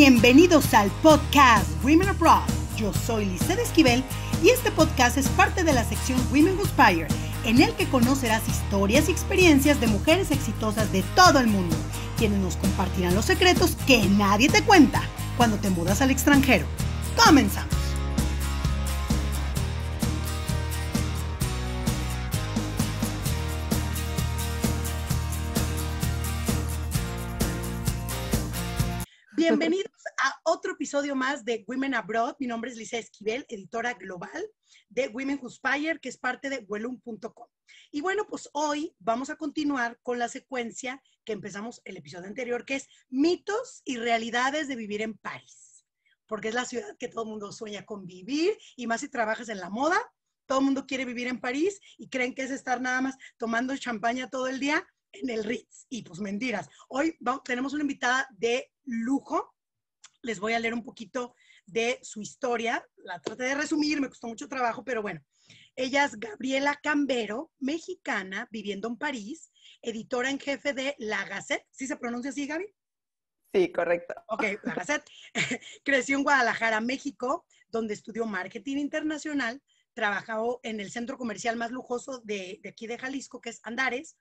Bienvenidos al podcast Women Abroad. Yo soy Lizette Esquivel y este podcast es parte de la sección Women Who Inspire, en el que conocerás historias y experiencias de mujeres exitosas de todo el mundo, quienes nos compartirán los secretos que nadie te cuenta cuando te mudas al extranjero. ¡Comenzamos! Bienvenidos episodio más de Women Abroad. Mi nombre es Lisa Esquivel, editora global de Women Who Spire, que es parte de Wellum.com. Y bueno, pues hoy vamos a continuar con la secuencia que empezamos el episodio anterior, que es mitos y realidades de vivir en París, porque es la ciudad que todo el mundo sueña con vivir y más si trabajas en la moda. Todo el mundo quiere vivir en París y creen que es estar nada más tomando champaña todo el día en el Ritz. Y pues mentiras. Hoy tenemos una invitada de lujo les voy a leer un poquito de su historia. La traté de resumir, me costó mucho trabajo, pero bueno. Ella es Gabriela Cambero, mexicana, viviendo en París, editora en jefe de La Gazette. ¿Sí se pronuncia así, Gaby? Sí, correcto. Ok, La Gazette. Creció en Guadalajara, México, donde estudió marketing internacional. Trabajó en el centro comercial más lujoso de, de aquí de Jalisco, que es Andares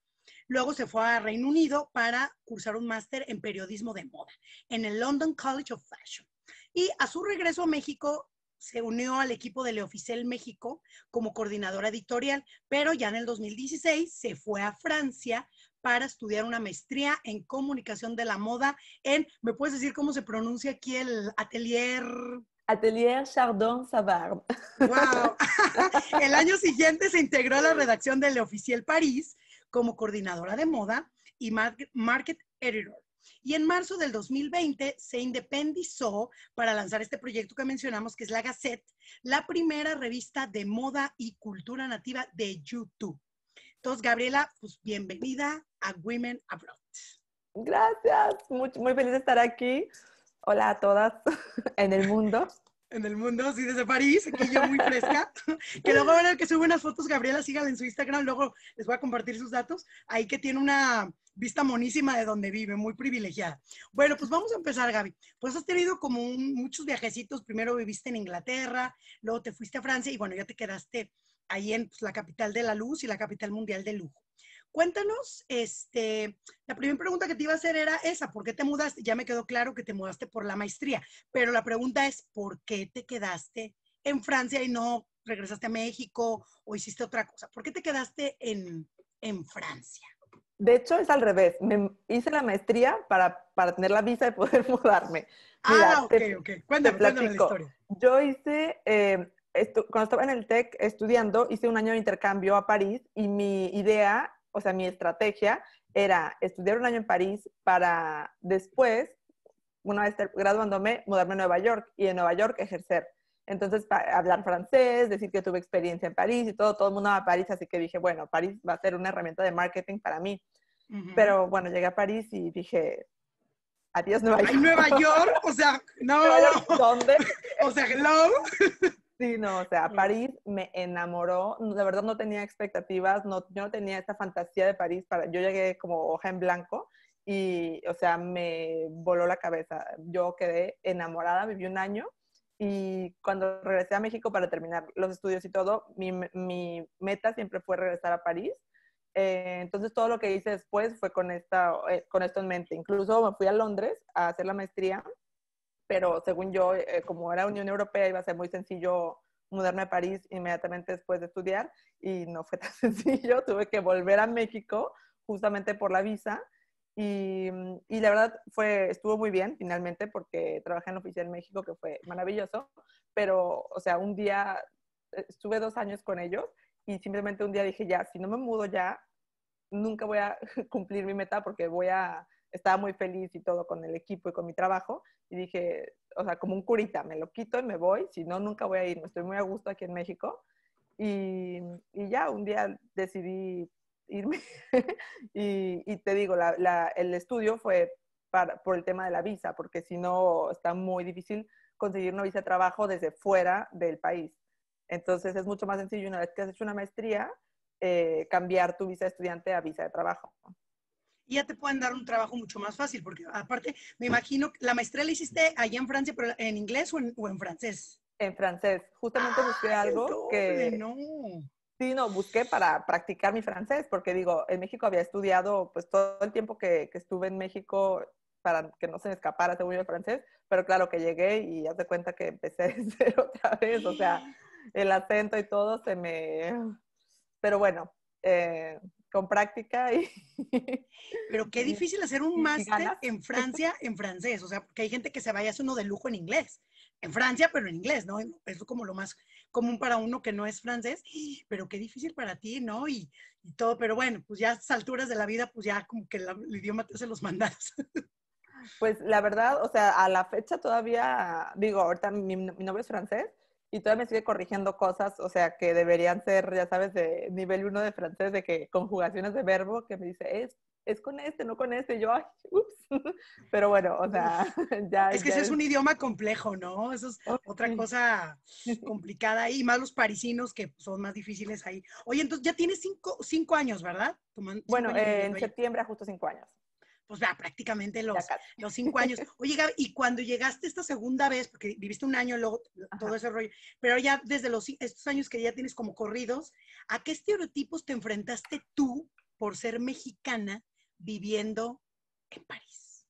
Luego se fue a Reino Unido para cursar un máster en periodismo de moda en el London College of Fashion. Y a su regreso a México se unió al equipo de Le Officiel México como coordinadora editorial, pero ya en el 2016 se fue a Francia para estudiar una maestría en comunicación de la moda en, ¿me puedes decir cómo se pronuncia aquí el atelier? Atelier Chardon Savard. ¡Wow! El año siguiente se integró a la redacción de Le París como coordinadora de moda y market editor. Y en marzo del 2020 se independizó para lanzar este proyecto que mencionamos, que es la Gazette, la primera revista de moda y cultura nativa de YouTube. Entonces, Gabriela, pues bienvenida a Women Abroad. Gracias, muy, muy feliz de estar aquí. Hola a todas en el mundo en el mundo, sí, desde París, que yo muy fresca, que luego van a que sube unas fotos, Gabriela, síganla en su Instagram, luego les voy a compartir sus datos, ahí que tiene una vista monísima de donde vive, muy privilegiada. Bueno, pues vamos a empezar, Gaby. Pues has tenido como muchos viajecitos, primero viviste en Inglaterra, luego te fuiste a Francia y bueno, ya te quedaste ahí en pues, la capital de la luz y la capital mundial del lujo cuéntanos, este, la primera pregunta que te iba a hacer era esa, ¿por qué te mudaste? Ya me quedó claro que te mudaste por la maestría, pero la pregunta es, ¿por qué te quedaste en Francia y no regresaste a México o hiciste otra cosa? ¿Por qué te quedaste en, en Francia? De hecho, es al revés. Me hice la maestría para, para tener la visa de poder mudarme. ah, ok, ok. Cuéntame, cuéntame la historia. Yo hice, eh, cuando estaba en el TEC estudiando, hice un año de intercambio a París y mi idea o sea, mi estrategia era estudiar un año en París para después, una vez graduándome, mudarme a Nueva York y en Nueva York ejercer. Entonces, hablar francés, decir que tuve experiencia en París y todo, todo el mundo va a París, así que dije, bueno, París va a ser una herramienta de marketing para mí. Pero bueno, llegué a París y dije, adiós Nueva York. ¿En Nueva York? O sea, no. ¿Dónde? o sea, hello. Sí, no, o sea, París me enamoró. La verdad no tenía expectativas, no, yo no tenía esta fantasía de París. Para, yo llegué como hoja en blanco y, o sea, me voló la cabeza. Yo quedé enamorada, viví un año y cuando regresé a México para terminar los estudios y todo, mi, meta siempre fue regresar a París. Eh, entonces todo lo que hice después fue con, esta, eh, con esto en mente. Incluso me fui a Londres a hacer la maestría pero según yo, eh, como era Unión Europea, iba a ser muy sencillo mudarme a París inmediatamente después de estudiar y no fue tan sencillo, tuve que volver a México justamente por la visa y, mm, y, la verdad fue, estuvo muy bien finalmente porque trabajé en la oficina en México que fue maravilloso, pero o sea, un día eh, estuve dos años con ellos y simplemente un día dije ya, si no me mudo ya, nunca voy a cumplir mi meta porque voy a estaba muy feliz y todo con el equipo y con mi trabajo. Y dije, o sea, como un curita, me lo quito y me voy, si no, nunca voy a ir, me estoy muy a gusto aquí en México. Y, ya un día decidí irme. y, te digo, el estudio fue para, por el tema de la visa, porque si no, está muy difícil conseguir una visa de trabajo desde fuera del país. Entonces es mucho más sencillo una vez que has hecho una maestría, eh, cambiar tu visa de estudiante a visa de trabajo y ya te pueden dar un trabajo mucho más fácil, porque aparte, me imagino, la maestría la hiciste allá en Francia, pero en inglés o en, francés. En francés. Justamente ah, busqué algo que... No. Sí, no, busqué para practicar mi francés, porque digo, en México había estudiado pues todo el tiempo que, estuve en México para que no se me escapara, según el francés, pero claro que llegué y ya te cuenta que empecé a hacer otra vez, o sea, el acento y todo se me... Pero bueno, eh, con práctica y... Pero qué difícil hacer un máster en Francia en francés, o sea, que hay gente que se vaya a hacer uno de lujo en inglés, en Francia, pero en inglés, ¿no? Es como lo más común para uno que no es francés, pero qué difícil para ti, ¿no? Y, todo, pero bueno, pues ya a estas alturas de la vida, pues ya como que el idioma te se los mandas. Pues la verdad, o sea, a la fecha todavía, digo, ahorita mi, novio es francés, y todavía me sigue corrigiendo cosas, o sea, que deberían ser, ya sabes, de nivel 1 de francés, de que conjugaciones de verbo, que me dice, es, es con este, no con este, yo, ay, ups, pero bueno, o sea, ya. Es que ese es... un idioma complejo, ¿no? Eso es otra cosa complicada, y más los parisinos que son más difíciles ahí. Oye, entonces ya tienes cinco, cinco años, ¿verdad? bueno, en septiembre justo cinco años pues ya prácticamente los, cinco años. Oye, y cuando llegaste esta segunda vez, porque viviste un año, luego todo ese rollo, pero ya desde los, estos años que ya tienes como corridos, ¿a qué estereotipos te enfrentaste tú por ser mexicana viviendo en París?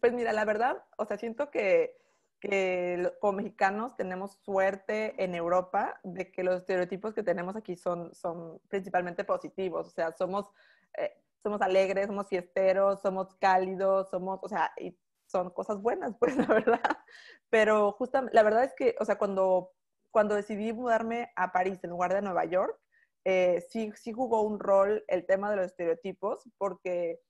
Pues mira, la verdad, o sea, siento que, que como mexicanos tenemos suerte en Europa de que los estereotipos que tenemos aquí son, son principalmente positivos, o sea, somos... Eh, somos alegres, somos fiesteros, somos cálidos, somos, o sea, y son cosas buenas, pues, la verdad. Pero justamente, la verdad es que, o sea, cuando, cuando decidí mudarme a París en lugar de Nueva York, eh, sí, sí jugó un rol el tema de los estereotipos, porque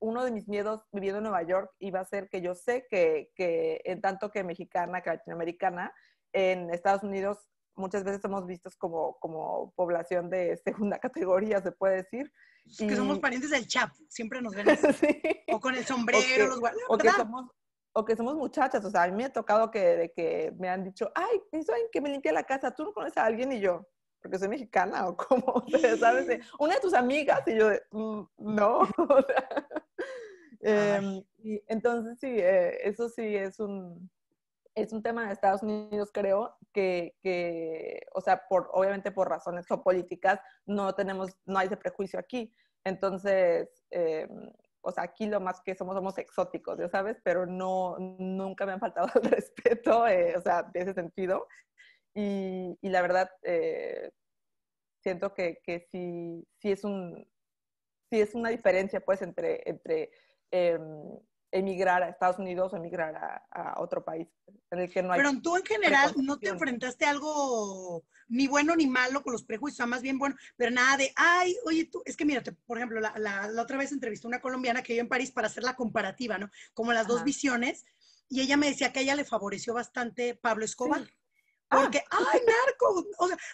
uno de mis miedos viviendo en Nueva York iba a ser que yo sé que, que en tanto que mexicana, que latinoamericana, en Estados Unidos muchas veces somos vistos como, como población de segunda categoría, se puede decir que somos parientes del chap siempre nos ven así. O con el sombrero, o que, los O que, somos, o que somos muchachas, o sea, a mí me ha tocado que, de que me han dicho, ay, que me limpie la casa, tú no conoces a alguien y yo, porque soy mexicana o como, ¿sabes? Una de tus amigas y yo, mm, no. Em, y entonces sí, eh, eso sí es un, es un tema de Estados Unidos, creo, que, o sea, por, obviamente por razones geopolíticas, no tenemos, no hay ese prejuicio aquí. Entonces, eh, o sea, aquí lo más que somos, somos exóticos, ya sabes, pero no, nunca me han faltado el respeto, eh, o sea, de ese sentido. Y, la verdad, eh, siento que, sí, sí, es un, es una diferencia, pues, entre, entre em, emigrar a Estados Unidos emigrar a, otro país en el que no hay. Pero tú en general no te enfrentaste a algo ni bueno ni malo con los prejuicios, más bien bueno, pero nada de, ay, oye tú, es que mira, por ejemplo, la, otra vez entrevisté a una colombiana que vive en París para hacer la comparativa, ¿no? Como las dos visiones, y ella me decía que a ella le favoreció bastante Pablo Escobar. Porque, ah. ay, narco,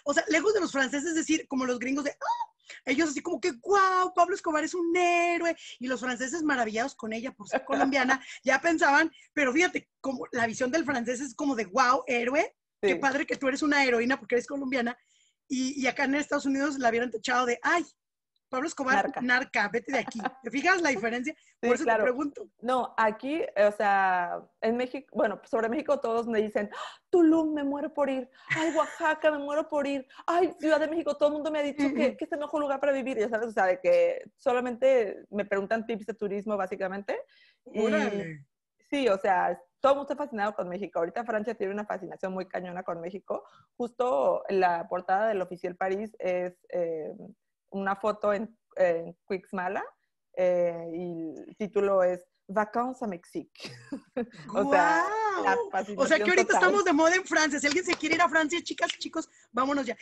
o sea, lejos de los franceses decir, como los gringos de, ah, ellos así como que, wow, Pablo Escobar es un héroe. Y los franceses maravillados con ella por ser colombiana, ya pensaban, pero fíjate, como la visión del francés es como de, wow, héroe. Qué padre que tú eres una heroína porque eres colombiana. Y, acá en Estados Unidos la habían tachado de, ay, Pablo Escobar, narca, vete de aquí. ¿Te fijas la diferencia? Por eso te pregunto. No, aquí, o sea, en México, bueno, sobre México todos me dicen, ah, Tulum, me muero por ir. Ay, Oaxaca, me muero por ir. Ay, Ciudad de México, todo el mundo me ha dicho que, es el mejor lugar para vivir. Ya sabes, o sea, de que solamente me preguntan tips de turismo, básicamente. sí, o sea, todo el mundo está fascinado con México. Ahorita Francia tiene una fascinación muy cañona con México. Justo la portada del Oficial París es eh, una foto en, Quixmala eh, y el título es Vacances a Mexique. o, sea, o sea, que ahorita estamos de moda en Francia. Si alguien se quiere ir a Francia, chicas, chicos, vámonos ya.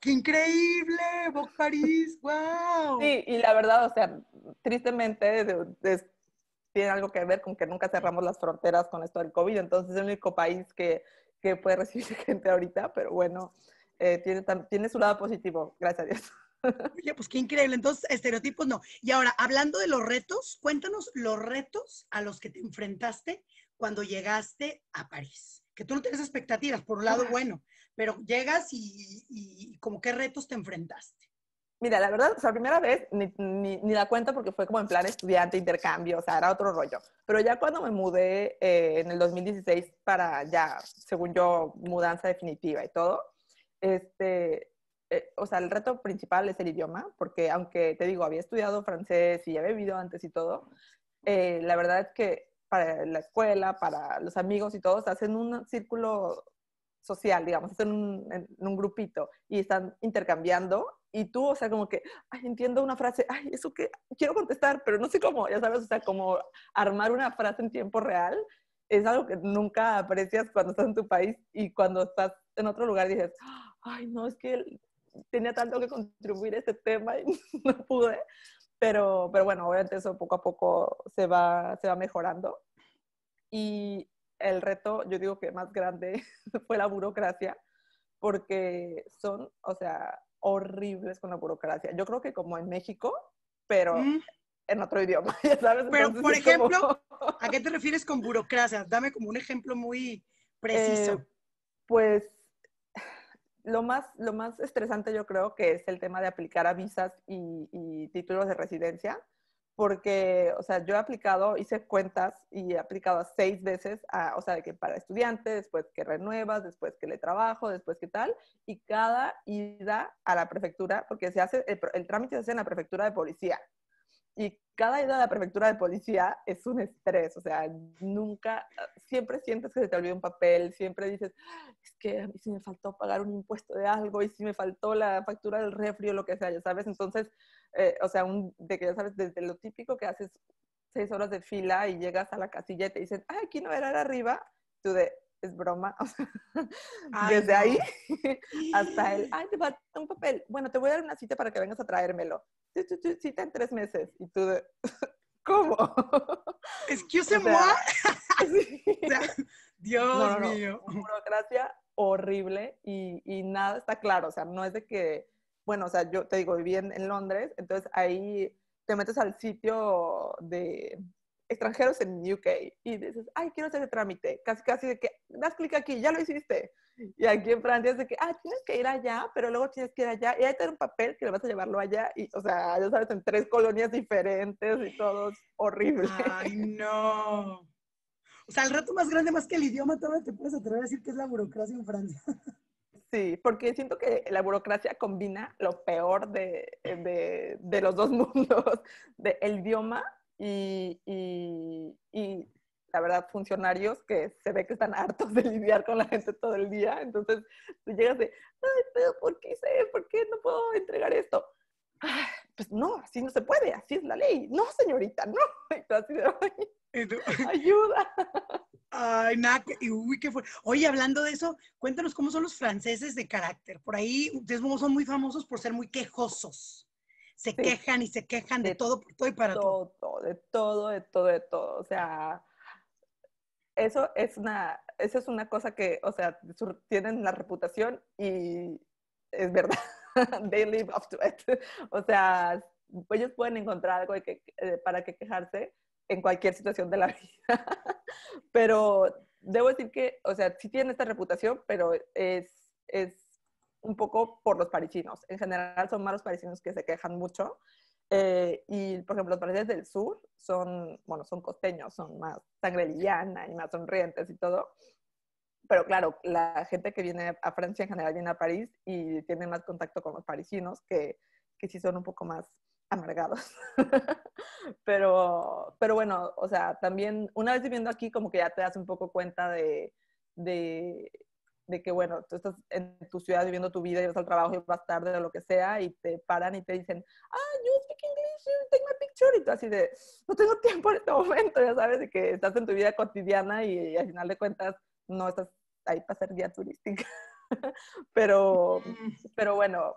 ¡Qué increíble! ¡Bocaris! ¡Wow! Sí, y la verdad, o sea, tristemente tiene algo que ver con que nunca cerramos las fronteras con esto del COVID. Entonces, es el único país que, que puede recibir gente ahorita, pero bueno, eh, tiene, tiene su lado positivo. Gracias a Dios. Oye, pues qué increíble. Entonces, estereotipos no. Y ahora, hablando de los retos, cuéntanos los retos a los que te enfrentaste cuando llegaste a París. Que tú no tienes expectativas, por un lado, bueno, pero llegas y, como qué retos te enfrentaste. Mira, la verdad, o sea, primera vez ni, ni, cuenta la porque fue como en plan estudiante, intercambio, o sea, era otro rollo. Pero ya cuando me mudé eh, en el 2016 para ya, según yo, mudanza definitiva y todo, este, eh, o sea, el reto principal es el idioma, porque aunque te digo, había estudiado francés y había vivido antes y todo, eh, la verdad es que para la escuela, para los amigos y todos, hacen un círculo social, digamos, hacen un, en un, grupito y están intercambiando y tú, o sea, como que, ay, entiendo una frase, ay, eso que quiero contestar, pero no sé cómo, ya sabes, o sea, como armar una frase en tiempo real es algo que nunca aprecias cuando estás en tu país y cuando estás en otro lugar dices, ay, no, es que tenía tanto que contribuir a este tema y no pude. Pero, pero bueno, obviamente eso poco a poco se va, se va mejorando. Y el reto, yo digo que más grande fue la burocracia, porque son, o sea, horribles con la burocracia. Yo creo que como en México, pero mm. en otro idioma, Pero, por ejemplo, ¿a qué te refieres con burocracia? Dame como un ejemplo muy preciso. Eh, pues lo más, lo más estresante yo creo que es el tema de aplicar a visas y, títulos de residencia, porque, o sea, yo he aplicado, hice cuentas y he aplicado seis veces, o sea, que para estudiantes, después que renuevas, después que le trabajo, después que tal, y cada ida a la prefectura, porque se hace, el, el trámite se hace en la prefectura de policía, y cada ida a la prefectura de policía es un estrés, o sea, nunca, siempre sientes que se te olvida un papel, siempre dices, es que a mí sí me faltó pagar un impuesto de algo y si sí me faltó la factura del refri o lo que sea, ya sabes, entonces, eh, o sea, un, de que ya sabes, desde lo típico que haces seis horas de fila y llegas a la casilla y te dicen, ay, ah, aquí no era, era arriba, tú de, es broma. desde ahí hasta el, ay, te falta un papel. Bueno, te voy a dar una cita para que vengas a traérmelo. Cita en tres meses. Y tú, de, ¿cómo? Excuse me. Dios mío. Burocracia horrible y, nada está claro. O sea, no es de que, bueno, o sea, yo te digo, viví en Londres, entonces ahí te metes al sitio de extranjeros en UK y dices, ay, quiero hacer el trámite. Casi, casi de que das clic aquí, ya lo hiciste. Y aquí en Francia es de que, ah, tienes que ir allá, pero luego tienes que ir allá. Y ahí te tener un papel que le vas a llevarlo allá. Y, o sea, ya sabes, en tres colonias diferentes y todo es horrible. Ay, no. O sea, el reto más grande, más que el idioma, todavía te puedes atrever a decir que es la burocracia en Francia. Sí, porque siento que la burocracia combina lo peor de, de, los dos mundos, del idioma eh, eh, y, la verdad, funcionarios que se ve que están hartos de lidiar con la gente todo el día. Entonces, tú llegas de, ay, pero ¿por qué ¿Por qué no puedo entregar esto? pues no, así no se puede, así es la ley. No, señorita, no. ayuda. Ay, Oye, hablando de eso, cuéntanos cómo son los franceses de carácter. Por ahí, ustedes son muy famosos por ser muy quejosos se quejan y se quejan de, todo, por todo y para todo, De todo, de todo, de todo. O sea, eso es una, eso es una cosa que, o sea, tienen la reputación y es verdad. They live up to it. O sea, ellos pueden encontrar algo que, eh, para que quejarse en cualquier situación de la vida. Pero debo decir que, o sea, sí tienen esta reputación, pero es, es un poco por los parisinos. En general son más los parisinos que se quejan mucho. Eh, y, por ejemplo, los parisinos del sur son, bueno, son costeños, son más sangre y más sonrientes y todo. Pero claro, la gente que viene a Francia en general viene a París y tiene más contacto con los parisinos que, que sí son un poco más amargados. pero, pero bueno, o sea, también una vez viviendo aquí como que ya te das un poco cuenta de de que, bueno, tú estás en tu ciudad viviendo tu vida y vas al trabajo y vas tarde o lo que sea y te paran y te dicen, ah, you speak English, take my picture. Y tú así de, no tengo tiempo en este momento, ya sabes, de que estás en tu vida cotidiana y, y al final de cuentas no estás ahí para ser guía turística. pero, mm. pero bueno,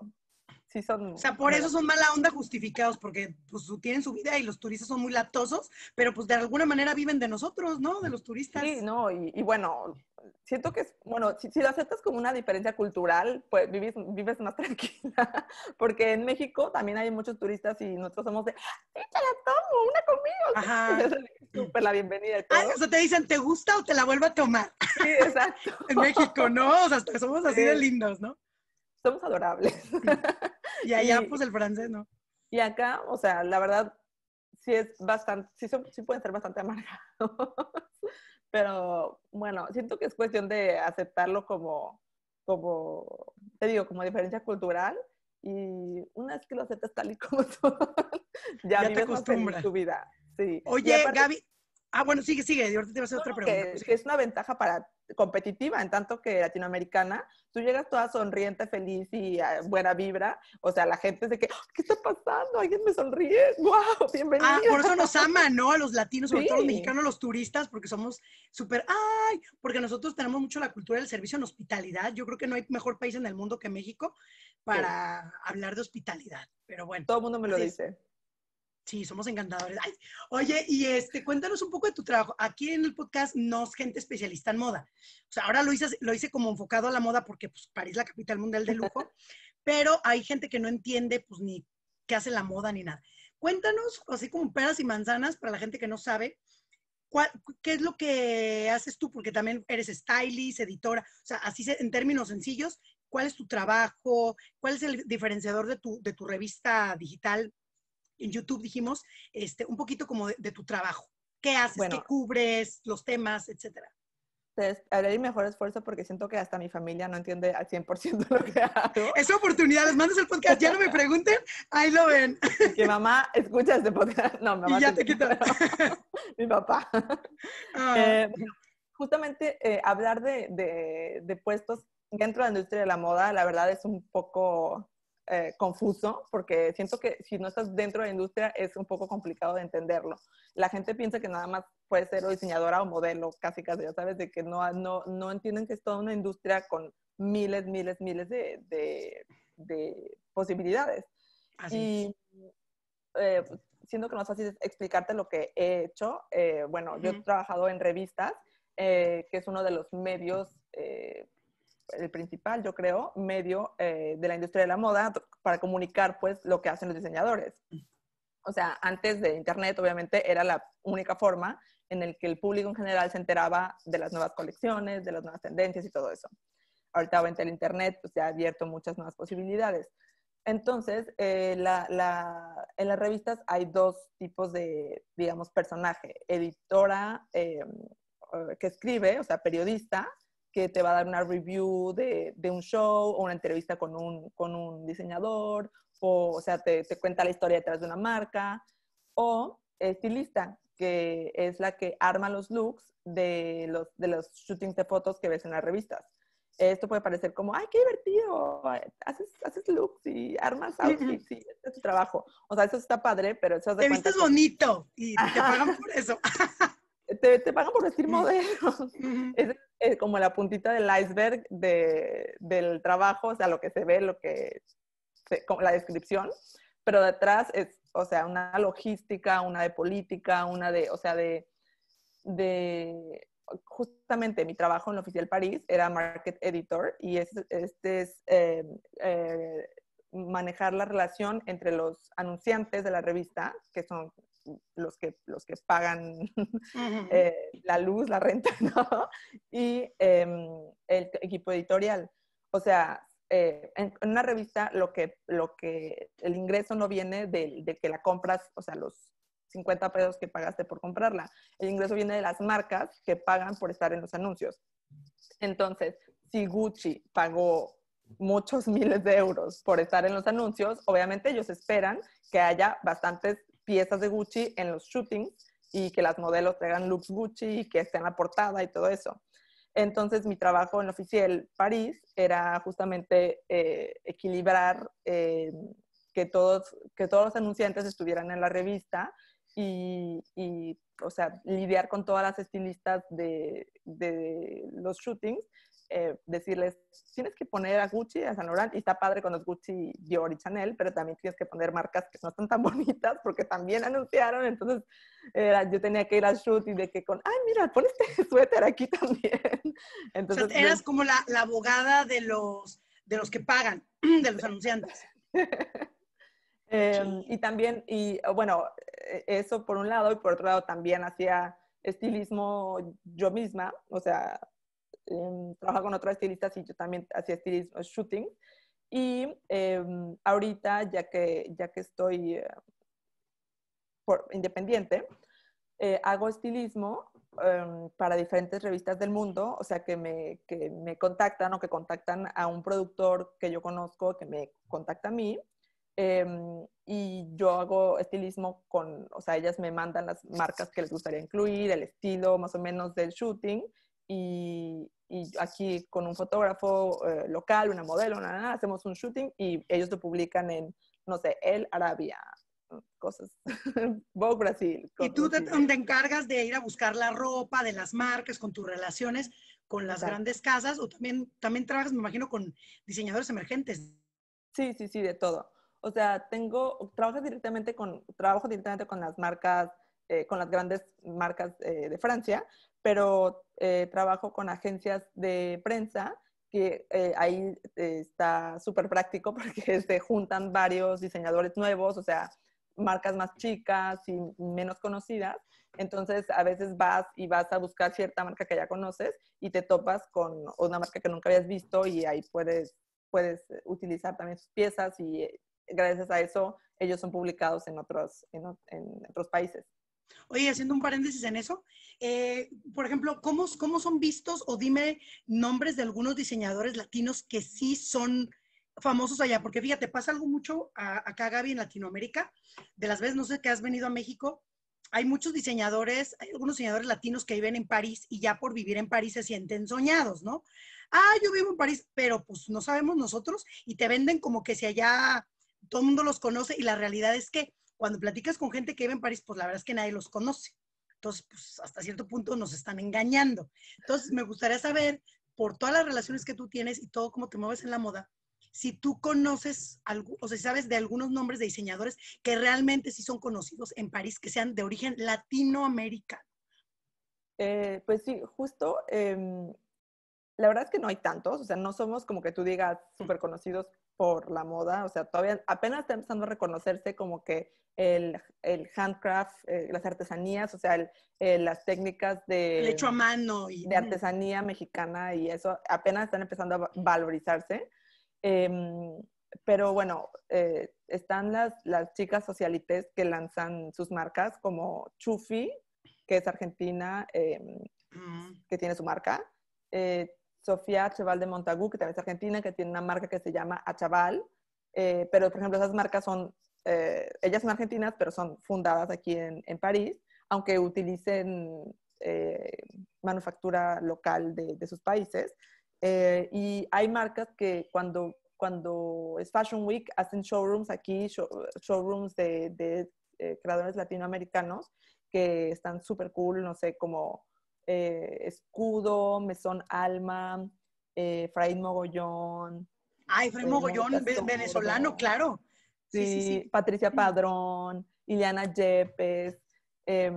o sea, por eso son mala onda justificados, porque pues tienen su vida y los turistas son muy latosos, pero pues de alguna manera viven de nosotros, ¿no? De los turistas. Sí, no, y, bueno, siento que es, bueno, si, lo aceptas como una diferencia cultural, pues vives, vives más tranquila, porque en México también hay muchos turistas y nosotros somos de, te la tomo, una conmigo. Ajá. Súper la bienvenida. Ay, ah, o te dicen, ¿te gusta o te la vuelvo a tomar? Sí, exacto. en México, ¿no? O sea, somos así de lindos, ¿no? somos adorables. y allá, pues el francés, ¿no? Y acá, o sea, la verdad, sí es bastante, sí, son, sí pueden ser bastante amargados. Pero bueno, siento que es cuestión de aceptarlo como, como, te digo, como diferencia cultural. Y una vez que lo aceptas tal y como tú, ya, te acostumbras tu vida. Sí. Oye, Gaby. Ah, bueno, sigue, sigue. Ahorita te a hacer otra pregunta. Pues, es una ventaja para competitiva, en tanto que latinoamericana, tú llegas toda sonriente, feliz y eh, buena vibra. O sea, la gente es de que, ¿qué está pasando? Alguien me sonríe. ¡Wow! Bienvenida. Ah, por eso nos aman, ¿no? A los latinos, sobre todo los mexicanos, los turistas, porque somos súper, ¡ay! Porque nosotros tenemos mucho la cultura del servicio en hospitalidad. Yo creo que no hay mejor país en el mundo que México para hablar de hospitalidad. Pero bueno. Todo el mundo me lo dice. Sí, somos encantadores. oye, y este, cuéntanos un poco de tu trabajo. Aquí en el podcast no es gente especialista en moda. O sea, ahora lo hice, lo hice como enfocado a la moda porque pues, París es la capital mundial del lujo, pero hay gente que no entiende pues ni qué hace la moda ni nada. Cuéntanos, así como peras y manzanas, para la gente que no sabe, ¿qué es lo que haces tú? Porque también eres stylist, editora, o sea, así en términos sencillos, ¿cuál es tu trabajo? ¿Cuál es el diferenciador de tu, de tu revista digital en YouTube dijimos, este, un poquito como de, tu trabajo. ¿Qué haces? ¿Qué cubres? Los temas, etcétera. Entonces, haré mejor esfuerzo porque siento que hasta mi familia no entiende al 100% lo que hago. Esa oportunidad, les mandas el podcast, ya no me pregunten, ahí lo ven. Que mamá escucha este podcast. No, mamá. Y ya te quito. mi papá. Ah. Eh, justamente eh, hablar de, de, de puestos dentro de la industria de la moda, la verdad es un poco eh, confuso, porque siento que si no estás dentro de la industria es un poco complicado de entenderlo. La gente piensa que nada más puede ser o diseñadora o modelo, casi casi, ya sabes, de que no, no, no entienden que es toda una industria con miles, miles, miles de, posibilidades. Así y eh, siento que no es fácil explicarte lo que he hecho. Eh, bueno, yo he trabajado en revistas, que es uno de los medios el principal, yo creo, medio eh, de la industria de la moda para comunicar pues lo que hacen los diseñadores. O sea, antes de Internet obviamente era la única forma en el que el público en general se enteraba de las nuevas colecciones, de las nuevas tendencias y todo eso. Ahorita obviamente el Internet pues, ha abierto muchas nuevas posibilidades. Entonces, eh, en las revistas hay dos tipos de, digamos, personaje. Editora eh, que escribe, o sea, periodista, que te va a dar una review de, de un show o una entrevista con un, con un diseñador, o, o sea, te, te, cuenta la historia detrás de una marca, o estilista, que es la que arma los looks de los, de los shootings de fotos que ves en las revistas. Esto puede parecer como, ay, qué divertido, haces, haces looks y armas outfits y es tu trabajo. O sea, eso está padre, pero eso... Te vistes bonito y te pagan por eso. Te, te, pagan por vestir modelos. Eh, como la puntita del iceberg de, del trabajo, o sea, lo que se ve, lo que como la descripción, pero detrás es, o sea, una logística, una de política, una de, o sea, de, de justamente mi trabajo en Oficial París era market editor y es, este es em, eh, manejar la relación entre los anunciantes de la revista, que son los que, los que pagan eh, la luz, la renta, ¿no? Y em, el equipo editorial. O sea, eh, en, una revista lo que, lo que el ingreso no viene de, de, que la compras, o sea, los 50 pesos que pagaste por comprarla. El ingreso viene de las marcas que pagan por estar en los anuncios. Entonces, si Gucci pagó muchos miles de euros por estar en los anuncios, obviamente ellos esperan que haya bastantes piezas de Gucci en los shootings y que las modelos traigan looks Gucci y que estén en la portada y todo eso. Entonces mi trabajo en Oficial París era justamente eh, equilibrar eh, que, todos, que todos los anunciantes estuvieran en la revista y, o sea, lidiar con todas las estilistas de, de los shootings eh, decirles, tienes que poner a Gucci, a San Laurent, y está padre con los Gucci, Dior y Chanel, pero también tienes que poner marcas que no están tan bonitas porque también anunciaron, entonces yo tenía que ir a shoot y de que con, ay, mira, pon este suéter aquí también. Entonces, eras como la, abogada de los, de los que pagan, de los anunciantes. Em, y también, y bueno, e, eso por un lado, y por otro lado también hacía estilismo yo misma, o sea, eh, em, trabajaba con otros estilistas y yo también hacía estilismo, shooting. Y em, ahorita, ya que, ya que estoy eh, por, independiente, eh, hago estilismo em, para diferentes revistas del mundo, o sea, que me, que me contactan o que contactan a un productor que yo conozco, que me contacta a mí, y yo hago estilismo con, o sea, ellas me mandan las marcas que les gustaría incluir, el estilo más o menos del shooting y, y aquí con un fotógrafo eh, local, una modelo, nada, hacemos un shooting y ellos lo publican en, no sé, El Arabia, cosas, Vogue Brasil. y tú te, encargas de ir a buscar la ropa, de las marcas, con tus relaciones con las grandes casas o también, también trabajas, me imagino, con diseñadores emergentes. Sí, sí, sí, de todo. O sea, tengo, trabajo directamente con, trabajo directamente con las marcas, eh, con las grandes marcas eh, de Francia, pero eh, trabajo con agencias de prensa que eh, ahí eh, está súper práctico porque se juntan varios diseñadores nuevos, o sea, marcas más chicas y menos conocidas. Entonces, a veces vas y vas a buscar cierta marca que ya conoces y te topas con una marca que nunca habías visto y ahí puedes, puedes utilizar también sus piezas y gracias a eso ellos son publicados en otros, en, en otros países. Oye, haciendo un paréntesis en eso, eh, por ejemplo, ¿cómo, son vistos o dime nombres de algunos diseñadores latinos que sí son famosos allá? Porque fíjate, pasa algo mucho acá, Gaby, en Latinoamérica. De las veces, no sé, que has venido a México, hay muchos diseñadores, hay algunos diseñadores latinos que viven en París y ya por vivir en París se sienten soñados, ¿no? Ah, yo vivo en París, pero pues no sabemos nosotros y te venden como que si allá todo el mundo los conoce y la realidad es que cuando platicas con gente que vive en París, pues la verdad es que nadie los conoce. Entonces, pues hasta cierto punto nos están engañando. Entonces, me gustaría saber, por todas las relaciones que tú tienes y todo cómo te mueves en la moda, si tú conoces, algo, o si sabes de algunos nombres de diseñadores que realmente sí son conocidos en París, que sean de origen latinoamericano. Eh, pues sí, justo. Em, la verdad es que no hay tantos, o sea, no somos como que tú digas mm. súper conocidos por la moda, o sea, todavía apenas está empezando a reconocerse como que el, el handcraft, eh, las artesanías, o sea, el, eh, las técnicas de... hecho a mano. Y... De artesanía mexicana y eso apenas están empezando a valorizarse. Em, pero bueno, eh, están las, las chicas socialites que lanzan sus marcas como Chufi, que es argentina, em, mm. que tiene su marca. Sofía Cheval de Montagu, que también es argentina, que tiene una marca que se llama Achaval. pero, por ejemplo, esas marcas son eh, ellas son argentinas, pero son fundadas aquí en, en París, aunque utilicen eh, manufactura local de, sus países. Eh, y hay marcas que cuando, cuando es Fashion Week hacen showrooms aquí, showrooms de, creadores latinoamericanos que están súper cool, no sé, como Escudo, Mesón Alma, Fray Mogollón. Ay, Fray Mogollón, venezolano, claro Sí, sí, Patricia Padrón, Ileana Yepes, eh,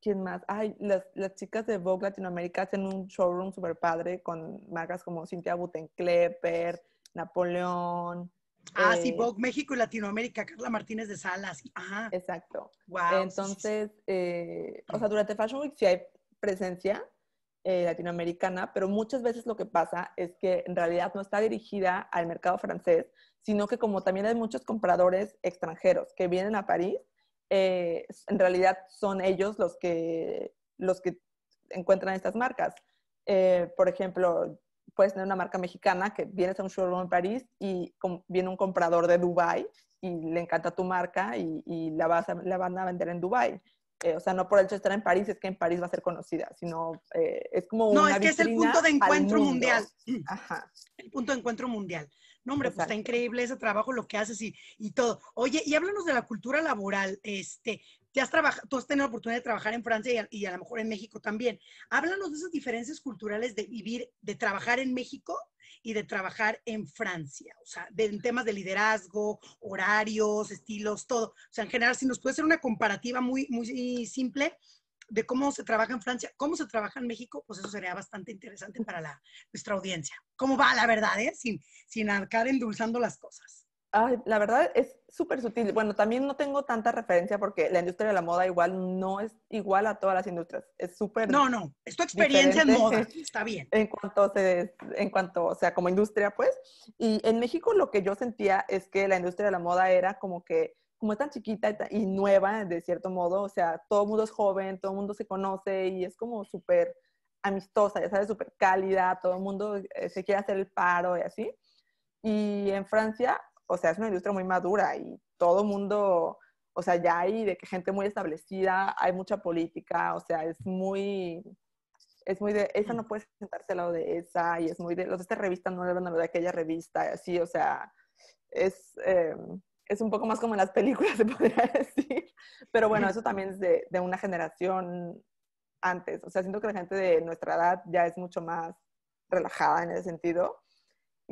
¿quién más? Ay, las, las, chicas de Vogue Latinoamérica hacen un showroom super padre con marcas como Cintia Butenklepper, Napoleón. Ah, sí, eh, Vogue México y Latinoamérica, Carla Martínez de Salas. Ajá. Exacto. Wow. Entonces, eh, o sea, durante Fashion Week si hay presencia, eh, latinoamericana, pero muchas veces lo que pasa es que en realidad no está dirigida al mercado francés, sino que como también hay muchos compradores extranjeros que vienen a París, eh, en realidad son ellos los que, los que encuentran estas marcas. Eh, por ejemplo, puedes tener una marca mexicana que vienes a un showroom en París y viene un comprador de Dubái y le encanta tu marca y, la, la van a vender en Dubái. Eh, o sea, no por el hecho de estar en París es que en París va a ser conocida, sino eh, es como una No, es que es el punto de encuentro mundial. Ajá. El punto de encuentro mundial. No, hombre, pues está increíble ese trabajo, lo que haces y, y, todo. Oye, y háblanos de la cultura laboral. Este, ya has trabajado, tú has tenido la oportunidad de trabajar en Francia y a, lo mejor en México también. Háblanos de esas diferencias culturales de vivir, de trabajar en México y de trabajar en Francia, o sea, de, en temas de liderazgo, horarios, estilos, todo. O sea, en general, si nos puede hacer una comparativa muy, muy simple de cómo se trabaja en Francia, cómo se trabaja en México, pues eso sería bastante interesante para nuestra audiencia. ¿Cómo va la verdad, eh? Sin, sin arcar endulzando las cosas la verdad es súper sutil. Bueno, también no tengo tanta referencia porque la industria de la moda igual no es igual a todas las industrias. Es súper. No, no, es tu experiencia en moda. Está bien. En cuanto, se, en cuanto, o sea, como industria, pues. Y en México lo que yo sentía es que la industria de la moda era como que, como es tan chiquita y, nueva, de cierto modo, o sea, todo el mundo es joven, todo el mundo se conoce y es como súper amistosa, ya sabes, súper cálida, todo el mundo eh, se quiere hacer el paro y así. Y en Francia o sea, es una industria muy madura y todo mundo, o sea, ya hay de que gente muy establecida, hay mucha política, o sea, es muy, es muy de, esa mm. no puede sentarse al lado de esa, y es muy de, los de esta revista no le van a de aquella revista, así, o sea, es, eh, es un poco más como en las películas, se podría decir, pero bueno, eso también es de, de una generación antes, o sea, siento que la gente de nuestra edad ya es mucho más relajada en ese sentido,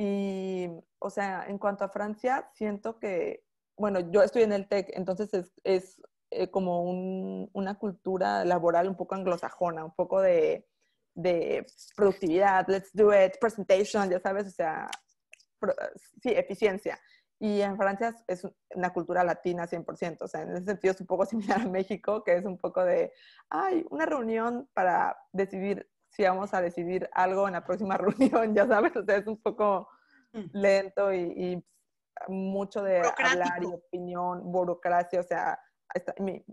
y, o sea, en cuanto a Francia, siento que, bueno, yo estoy en el TEC, entonces es, eh, como una cultura laboral un poco anglosajona, un poco de, productividad, let's do it, presentation, ya sabes, o sea, sí, eficiencia. Y en Francia es una cultura latina 100%, o sea, en ese sentido es un poco similar a México, que es un poco de, ay, una reunión para decidir si vamos a decidir algo en la próxima reunión, ya sabes, o sea, es un poco mm. lento y, mucho de hablar y opinión, burocracia, o sea, eh,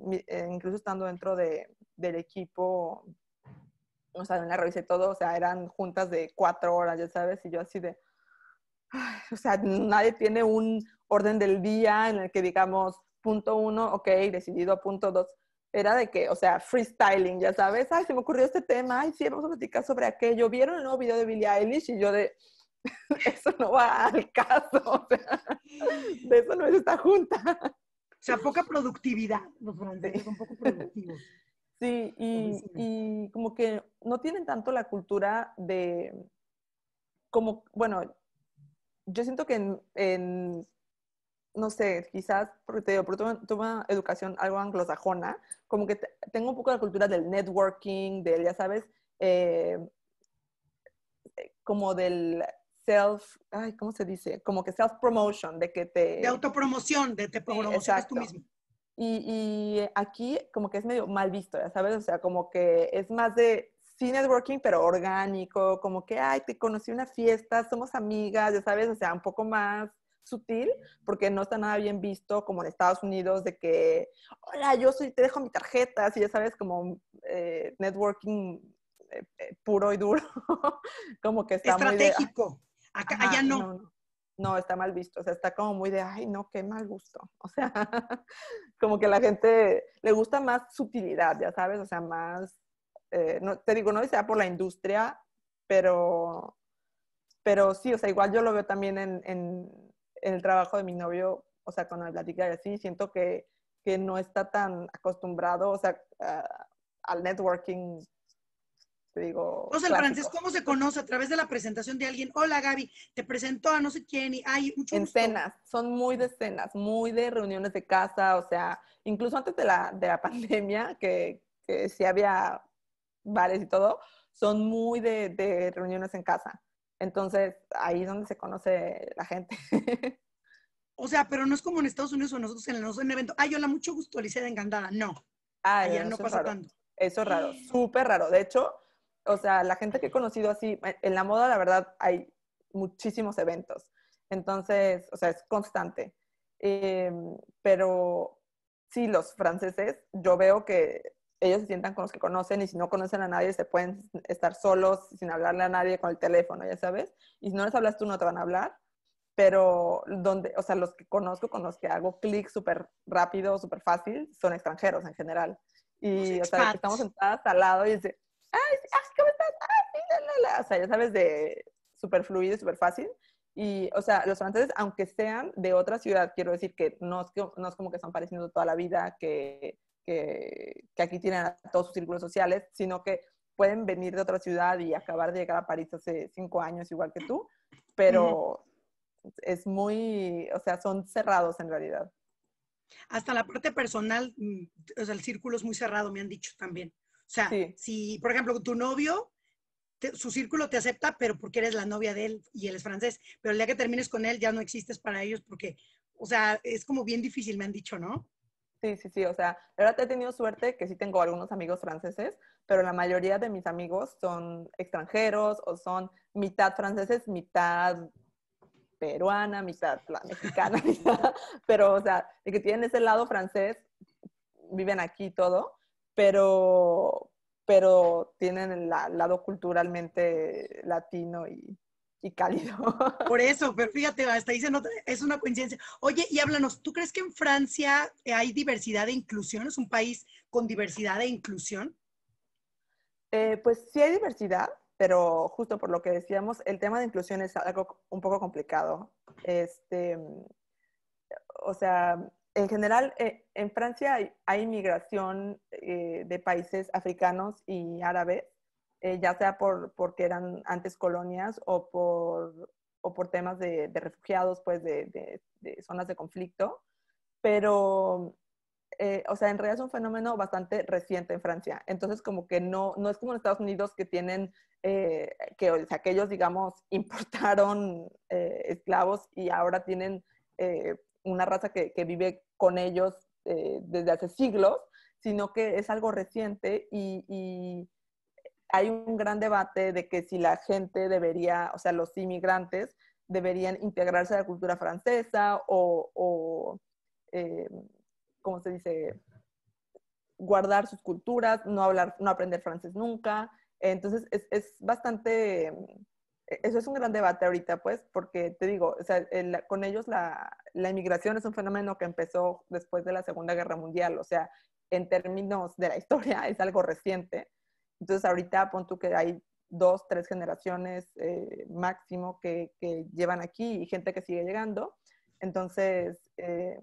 incluso estando dentro de, del equipo, o sea, en la revisé todo, o sea, eran juntas de cuatro horas, ya sabes, y yo así de, o sea, nadie tiene un orden del día en el que digamos, punto uno, ok, decidido, punto dos, era de que, o sea, freestyling, ya sabes, ay, se me ocurrió este tema, ay, sí, vamos a platicar sobre aquello. ¿Vieron el nuevo video de Billie Eilish? Y yo de, eso no va al caso, o de eso no es esta junta. O sea, poca productividad, los franceses son poco productivos. Sí, y, como que no tienen tanto la cultura de, como, bueno, yo siento que en no sé, quizás, porque te digo, porque tuve, una educación algo anglosajona, como que tengo un poco la cultura del networking, del, ya sabes, eh, eh, como del self, ay, ¿cómo se dice? Como que self-promotion, de que te... De autopromoción, de te promocionas tú mismo. Y, y, aquí como que es medio mal visto, ya sabes, o sea, como que es más de, sí, networking, pero orgánico, como que, ay, te conocí en una fiesta, somos amigas, ya sabes, o sea, un poco más sutil porque no está nada bien visto como en Estados Unidos de que, hola, yo soy, te dejo mi tarjeta, así ya sabes, como eh, networking eh, eh, puro y duro, como que está Estratégico. muy... Ah, Estratégico, allá no. no, está mal visto, o sea, está como muy de, ay, no, qué mal gusto, o sea, como que la gente le gusta más sutilidad, ya sabes, o sea, más, no, te digo, no sea ah, por la industria, pero, pero sí, o sea, igual yo lo veo también en en el trabajo de mi novio, o sea, con la platica y así, siento que, no está tan acostumbrado, o sea, al networking te digo. No sé, el francés, ¿cómo se conoce? A través de la presentación de alguien. Hola Gaby, te presento a no sé quién y hay mucho En cenas, son muy de cenas, muy de reuniones de casa, o sea, incluso antes de la, pandemia, que, que sí había bares y todo, son muy de reuniones en casa. Entonces, ahí es donde se conoce la gente. o sea, pero no es como en Estados Unidos o nosotros en el en evento. Ay, la mucho gusto, Alicia engandada. No. Ah, no pasa tanto. Eso es raro, súper raro. De hecho, o sea, la gente que he conocido así, en la moda, la verdad, hay muchísimos eventos. Entonces, o sea, es constante. Em, pero sí, los franceses, yo veo que ellos se sientan con los que conocen y si no conocen a nadie se pueden estar solos sin hablarle a nadie con el teléfono, ya sabes. Y si no les hablas tú no te van a hablar, pero donde, o sea, los que conozco con los que hago clic súper rápido, súper fácil, son extranjeros en general. Y, o sea, estamos sentadas al lado y dice, ay, ¿cómo estás? Ay, la, O sea, ya sabes, de súper fluido, súper fácil. Y, o sea, los franceses, aunque sean de otra ciudad, quiero decir que no es, que, no es como que están pareciendo toda la vida, que que, aquí tienen todos sus círculos sociales, sino que pueden venir de otra ciudad y acabar de llegar a París hace cinco años igual que tú, pero es muy, o sea, son cerrados en realidad. Hasta la parte personal, mm, o el círculo es muy cerrado, me han dicho también. O sea, si, por ejemplo, tu novio, su círculo te acepta, pero porque eres la novia de él y él es francés, pero el día que termines con él ya no existes para ellos porque, o sea, es como bien difícil, me han dicho, ¿no? Sí, sí, sí, o sea, la verdad he tenido suerte que sí tengo algunos amigos franceses, pero la mayoría de mis amigos son extranjeros o son mitad franceses, mitad peruana, mitad mexicana, pero o sea, de que tienen ese lado francés, viven aquí todo, pero, pero tienen el lado culturalmente latino y, y cálido. Por eso, pero fíjate, hasta dicen, es una coincidencia. Oye, y háblanos, ¿tú crees que en Francia hay diversidad e inclusión? ¿Es un país con diversidad e inclusión? Eh, pues sí hay diversidad, pero justo por lo que decíamos, el tema de inclusión es algo un poco complicado. Este, mm, o sea, en general, eh, en Francia hay, hay inmigración eh, de países africanos y árabes eh, ya sea por, porque eran antes colonias o por, o por temas de, refugiados, pues de, zonas de conflicto. Pero, eh, o sea, en realidad es un fenómeno bastante reciente en Francia. Entonces, como que no, no es como en Estados Unidos que tienen, eh, que aquellos, digamos, importaron esclavos y ahora tienen una raza que, vive con ellos desde hace siglos, sino que es algo reciente y hay un gran debate de que si la gente debería, o sea, los inmigrantes deberían integrarse a la cultura francesa o, o eh, ¿cómo se dice? guardar sus culturas, no hablar, no aprender francés nunca. Entonces, es, bastante, e, eso es un gran debate ahorita, pues, porque te digo, o sea, con ellos la, la, inmigración es un fenómeno que empezó después de la Segunda Guerra Mundial, o sea, en términos de la historia es algo reciente, entonces ahorita pon tú que hay dos, tres generaciones eh, máximo que, que, llevan aquí y gente que sigue llegando. Entonces, eh,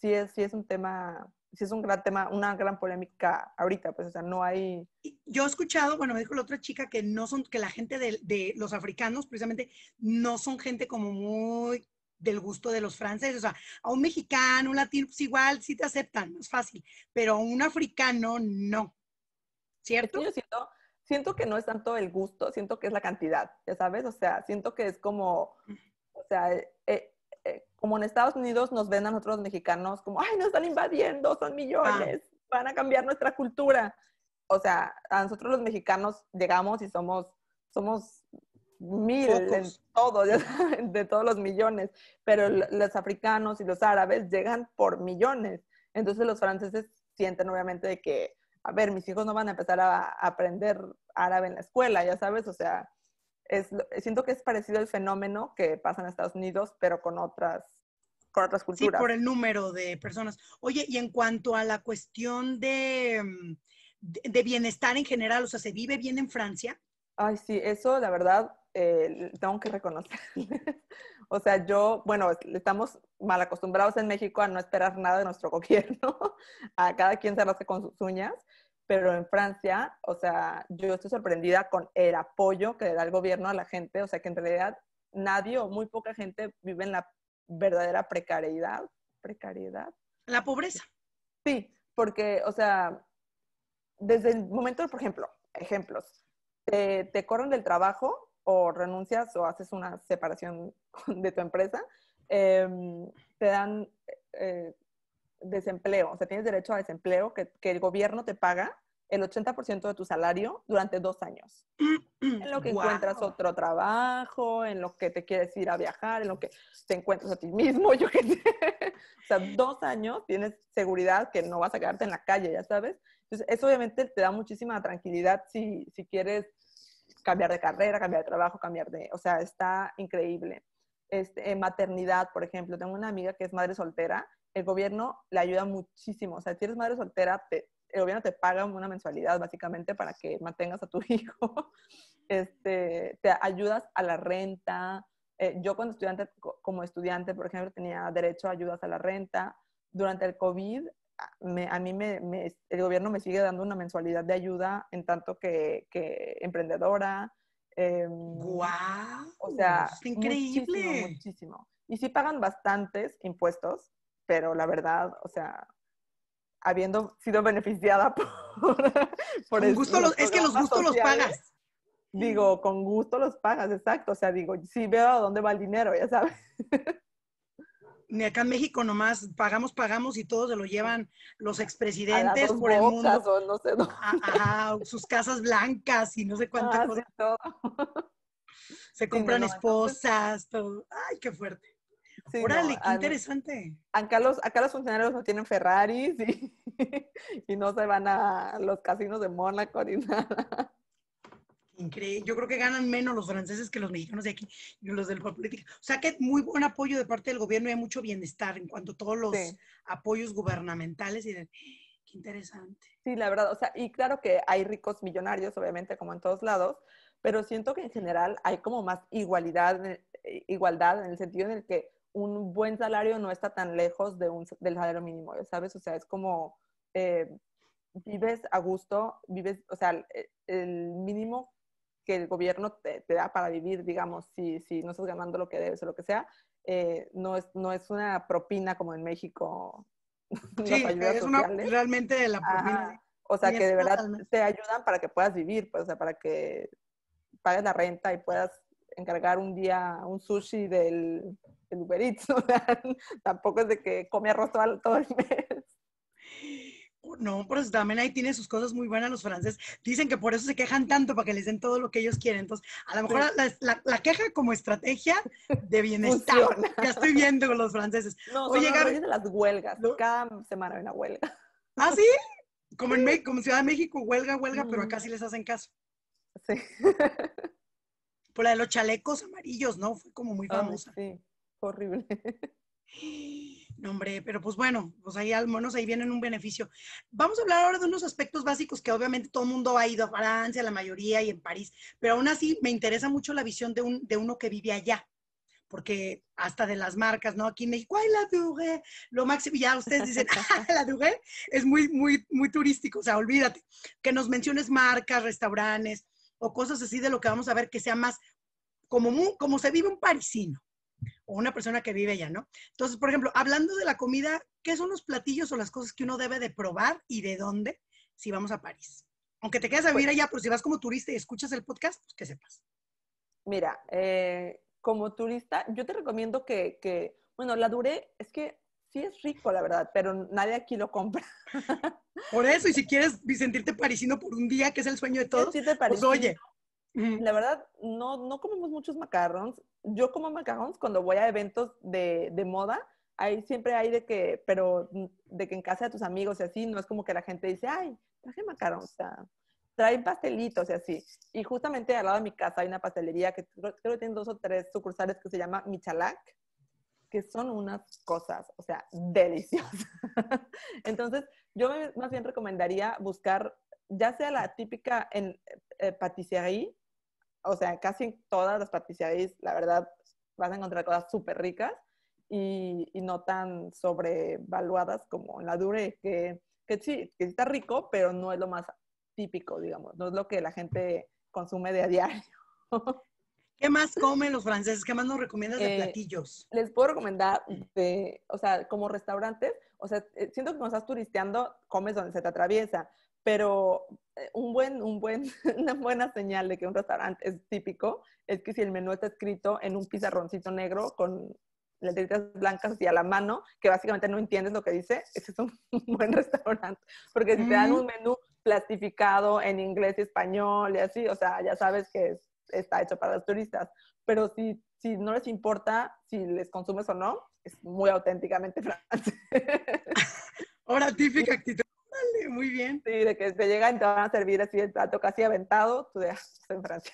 sí, es, sí es un tema, sí es un gran tema, una gran polémica ahorita, pues, o sea, no hay... Yo he escuchado, bueno, me dijo la otra chica que no son, que la gente de, de los africanos precisamente no son gente como muy del gusto de los franceses. O sea, a un mexicano, un latino, pues igual sí te aceptan, es fácil, pero a un africano no yo siento, siento que no es tanto el gusto, siento que es la cantidad, ya sabes, o sea, siento que es como, o sea, eh, eh, eh, como en Estados Unidos nos ven a nosotros mexicanos como, ay, nos están invadiendo, son ah. millones, van a cambiar nuestra cultura. O sea, a nosotros los mexicanos llegamos y somos, somos mil en todo, de todos los millones, pero los africanos y los árabes llegan por millones. Entonces los franceses sienten obviamente de que a ver, mis hijos no van a empezar a, aprender árabe en la escuela, ya sabes, o sea, siento que es parecido el fenómeno que pasa en Estados Unidos, pero con otras, otras culturas. Sí, por el número de personas. Oye, y en cuanto a la cuestión mm, de, de, bienestar en general, o sea, ¿se vive bien en Francia? Ay, sí, eso la verdad eh, tengo que reconocer. O sea, yo, bueno, estamos mal acostumbrados en México a no esperar nada de nuestro gobierno, a cada quien se rasca con sus uñas, pero en Francia, o sea, yo estoy sorprendida con el apoyo que le da el gobierno a la gente, o sea, que en realidad nadie o muy poca gente vive en la verdadera precariedad, precariedad. La pobreza. Sí, porque, o sea, desde el momento, por ejemplo, ejemplos, te, te corren del trabajo o renuncias o haces una separación de tu empresa, em, te dan eh, desempleo, o sea, tienes derecho a desempleo que, el gobierno te paga el 80% de tu salario durante dos años. En lo que encuentras otro trabajo, en lo que te quieres ir a viajar, en lo que te encuentras a ti mismo, yo o sea, dos años tienes seguridad que no vas a quedarte en la calle, ya sabes. Entonces, eso obviamente te da muchísima tranquilidad si, si quieres cambiar de carrera, cambiar de trabajo, cambiar de, o sea, está increíble. Este, en maternidad, por ejemplo, tengo una amiga que es madre soltera, el gobierno le ayuda muchísimo, o sea, si eres madre soltera, el gobierno te paga una mensualidad básicamente para que mantengas a tu hijo, este, te ayudas a la renta. Eh, yo cuando estudiante, como estudiante, por ejemplo, tenía derecho a ayudas a la renta. Durante el COVID a mí el gobierno me sigue dando una mensualidad de ayuda en tanto que, emprendedora. Eh, ¡Guau! O sea, increíble. Muchísimo, Y sí pagan bastantes impuestos, pero la verdad, o sea, habiendo sido beneficiada por, por es que los gustos los pagas. Digo, con gusto los pagas, exacto. O sea, digo, sí veo dónde va el dinero, ya sabes. ni acá en México nomás pagamos, pagamos y todos se lo llevan los expresidentes por el mundo. sus casas blancas y no sé ah, cuánta se compran esposas, todo. Ay, qué fuerte. Órale, qué interesante. Acá los, acá los funcionarios no tienen Ferraris y, y no se van a los casinos de Mónaco ni nada. Yo creo que ganan menos los franceses que los mexicanos de aquí y los del política. O sea que muy buen apoyo de parte del gobierno y hay mucho bienestar en cuanto a todos los apoyos gubernamentales y qué interesante. Sí, la verdad, o sea, y claro que hay ricos millonarios, obviamente, como en todos lados, pero siento que en general hay como más igualdad, igualdad en el sentido en el que un buen salario no está tan lejos de un, del salario mínimo, ¿sabes? O sea, es como eh, vives a gusto, vives, o sea, el mínimo que el gobierno te, da para vivir, digamos, si, no estás ganando lo que debes o lo que sea, eh, no, es, no es una propina como en México. Sí, es una, realmente la propina. O sea, que de verdad te ayudan para que puedas vivir, pues, para que pagues la renta y puedas encargar un día un sushi del, del Uber Eats. tampoco es de que come arroz todo, el mes. No, pero también ahí tiene sus cosas muy buenas los franceses. Dicen que por eso se quejan tanto, para que les den todo lo que ellos quieren. Entonces, a lo mejor la, queja como estrategia de bienestar. Ya estoy viendo con los franceses. No, Oye, son de las huelgas. Cada semana hay una huelga. ¿Ah, sí? Como en, como Ciudad de México, huelga, huelga, pero acá sí les hacen caso. Sí. Por la de los chalecos amarillos, ¿no? Fue como muy famosa. sí, horrible. No, hombre, pero pues bueno, pues ahí al menos ahí vienen un beneficio. Vamos a hablar ahora de unos aspectos básicos que obviamente todo el mundo ha ido a Francia, la mayoría, y en París, pero aún así me interesa mucho la visión de, un, de uno que vive allá, porque hasta de las marcas, ¿no? Aquí en México, ¡ay, la Dugué! Lo máximo, ya ustedes dicen, ah, la Dugué! Es muy, muy, muy turístico, o sea, olvídate. Que nos menciones marcas, restaurantes o cosas así de lo que vamos a ver que sea más como, como se vive un parisino o una persona que vive allá, ¿no? Entonces, por ejemplo, hablando de la comida, ¿qué son los platillos o las cosas que uno debe de probar y de dónde si vamos a París? Aunque te quedes a vivir pues allá, pero si vas como turista y escuchas el podcast, pues que sepas. Mira, eh, como turista, yo te recomiendo que, bueno, la duré, es que sí es rico, la verdad, pero nadie aquí lo compra. Por eso, y si quieres sentirte parisino por un día, que es el sueño de todos, pues oye, la verdad, no, no comemos muchos macarons. Yo como macarons cuando voy a eventos de, de moda. Ahí siempre hay de que, pero mm, de que en casa de tus amigos y así, no es como que la gente dice, ay, traje macarons. Trae pastelitos y así. Y justamente al lado de mi casa hay una pastelería que creo, que tiene dos o tres sucursales que se llama Michalac, que son unas cosas, o sea, deliciosas. Entonces, yo más bien recomendaría buscar ya sea la típica en eh, patisserie o sea, casi en todas las patisseries, la verdad, vas a encontrar cosas súper ricas y, no tan sobrevaluadas como en la Dure, que, sí, está rico, pero no es lo más típico, digamos, no es lo que la gente consume de a diario. ¿Qué más comen los franceses? ¿Qué más nos recomiendas de eh, platillos? Les puedo recomendar, o sea, como restaurantes, o sea, eh, siento que cuando estás turisteando, comes donde se te atraviesa pero eh, un buen, un buen, una buena señal de que un restaurante es típico es que si el menú está escrito en un pizarroncito negro con letritas blancas y a la mano, que básicamente no entiendes lo que dice, ese es un buen restaurante. Porque si te dan mm. un menú plastificado en inglés y español y así, o sea, ya sabes que está hecho para los turistas. Pero si, si no les importa si les consumes o no, es muy auténticamente francés. Ahora, típica actitud muy bien. Sí, de que te llegan y te van a servir así el plato casi aventado, tú dejas en Francia.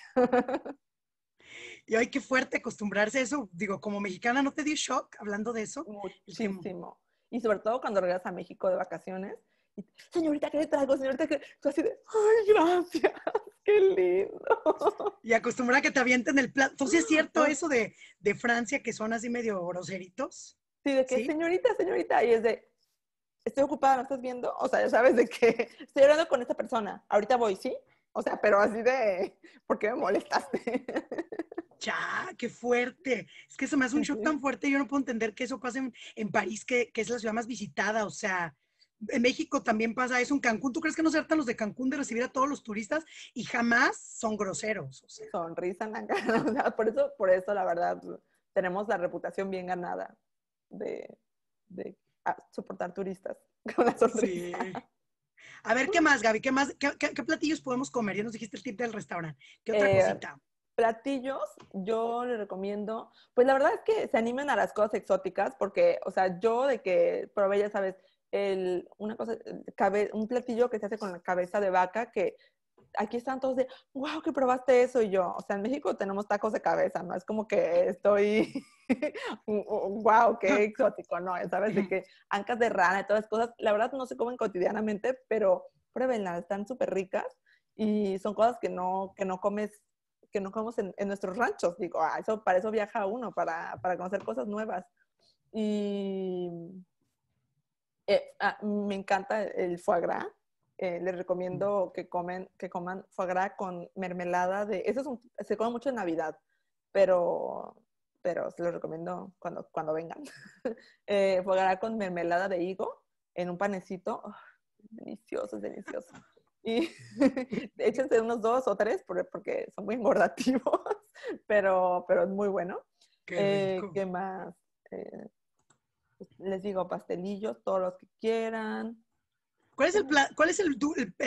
Y ay, qué fuerte acostumbrarse a eso. Digo, como mexicana, ¿no te dio shock hablando de eso? Muchísimo. Y sobre todo cuando regresas a México de vacaciones. Y, señorita, ¿qué le traigo? Señorita, Tú así de, ay, gracias, qué lindo. Y acostumbrar a que te avienten el plato. Entonces, ¿es cierto eso de, de Francia que son así medio groseritos? Sí, de que señorita, señorita, y es de, estoy ocupada, ¿no estás viendo? O sea, ya sabes de qué? estoy hablando con esta persona, ahorita voy, ¿sí? O sea, pero así de, ¿por qué me molestaste? Ya, qué fuerte. Es que se me hace un shock tan fuerte, yo no puedo entender que eso pase en, París, que, es la ciudad más visitada. O sea, en México también pasa eso, en Cancún. ¿Tú crees que no se hartan los de Cancún de recibir a todos los turistas? Y jamás son groseros. Sonrisan por eso, por eso, la verdad, tenemos la reputación bien ganada de, de soportar turistas A ver, ¿qué más, Gaby? ¿Qué, más, qué, platillos podemos comer? Ya nos dijiste el tip del restaurante. ¿Qué otra eh, cosita? Platillos, yo les recomiendo, pues la verdad es que se animen a las cosas exóticas, porque, o sea, yo de que probé, ya sabes, el, una cosa, cabe, un platillo que se hace con la cabeza de vaca, que aquí están todos de, wow, que probaste eso y yo. O sea, en México tenemos tacos de cabeza, no es como que estoy, wow, qué exótico, no, sabes, de que ancas de rana y todas esas cosas, la verdad no se comen cotidianamente, pero pruébenlas, están súper ricas y son cosas que no, que no comes que no comemos en, nuestros ranchos, digo, ah, eso, para eso viaja uno, para, para conocer cosas nuevas. Y eh, ah, me encanta el foie gras, eh, les recomiendo que, comen, que coman foie con mermelada de... Eso es se come mucho en Navidad, pero, pero se los recomiendo cuando, cuando vengan. eh, con mermelada de higo en un panecito. Ah, delicioso, es delicioso. Y échense unos dos o tres porque son muy engordativos, pero, pero es muy bueno. ¿qué eh, más? Eh, les digo, pastelillos, todos los que quieran. ¿Cuál es,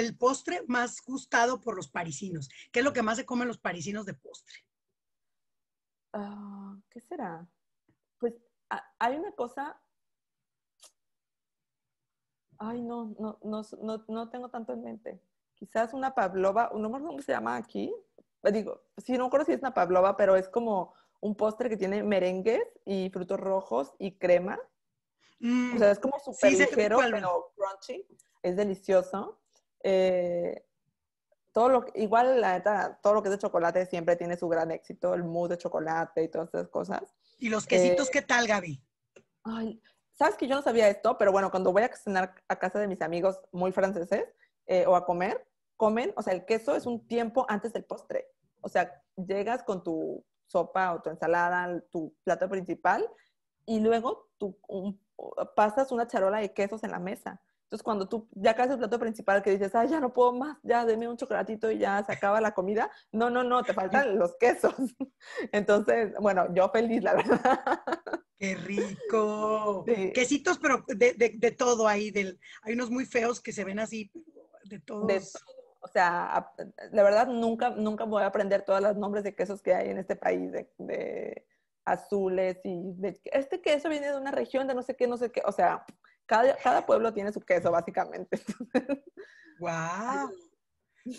el, postre más gustado por los parisinos? ¿Qué es lo que más se comen los parisinos de postre? Ah, ¿Qué será? Pues hay una cosa... Ay, no no, no, no, tengo tanto en mente. Quizás una pavlova, no me cómo se llama aquí. Digo, sí, no acuerdo si es una pavlova, pero es como un postre que tiene merengues y frutos rojos y crema. Mm. o sea, es como súper ligero, pero crunchy es delicioso. Eh, todo lo, igual, la neta, todo lo que es de chocolate siempre tiene su gran éxito, el mousse de chocolate y todas esas cosas. ¿Y los quesitos eh, qué tal, Gaby? Ay, sabes que yo no sabía esto, pero bueno, cuando voy a cenar a casa de mis amigos muy franceses eh, o a comer, comen, o sea, el queso es un tiempo antes del postre. O sea, llegas con tu sopa o tu ensalada, tu plato principal, y luego tú pasas una charola de quesos en la mesa. Entonces, cuando tú ya casi el plato principal que dices, ah, ya no puedo más, ya deme un chocolatito y ya se acaba la comida. No, no, no, te faltan los quesos. Entonces, bueno, yo feliz, la verdad. ¡Qué rico! Quesitos, pero de, de, de todo ahí. Del, hay unos muy feos que se ven así, de todos. o sea, la verdad nunca, nunca voy a aprender todos los nombres de quesos que hay en este país, de, de azules y de, este queso viene de una región de no sé qué, no sé qué, o sea, cada, pueblo tiene su queso, básicamente. ¡Guau!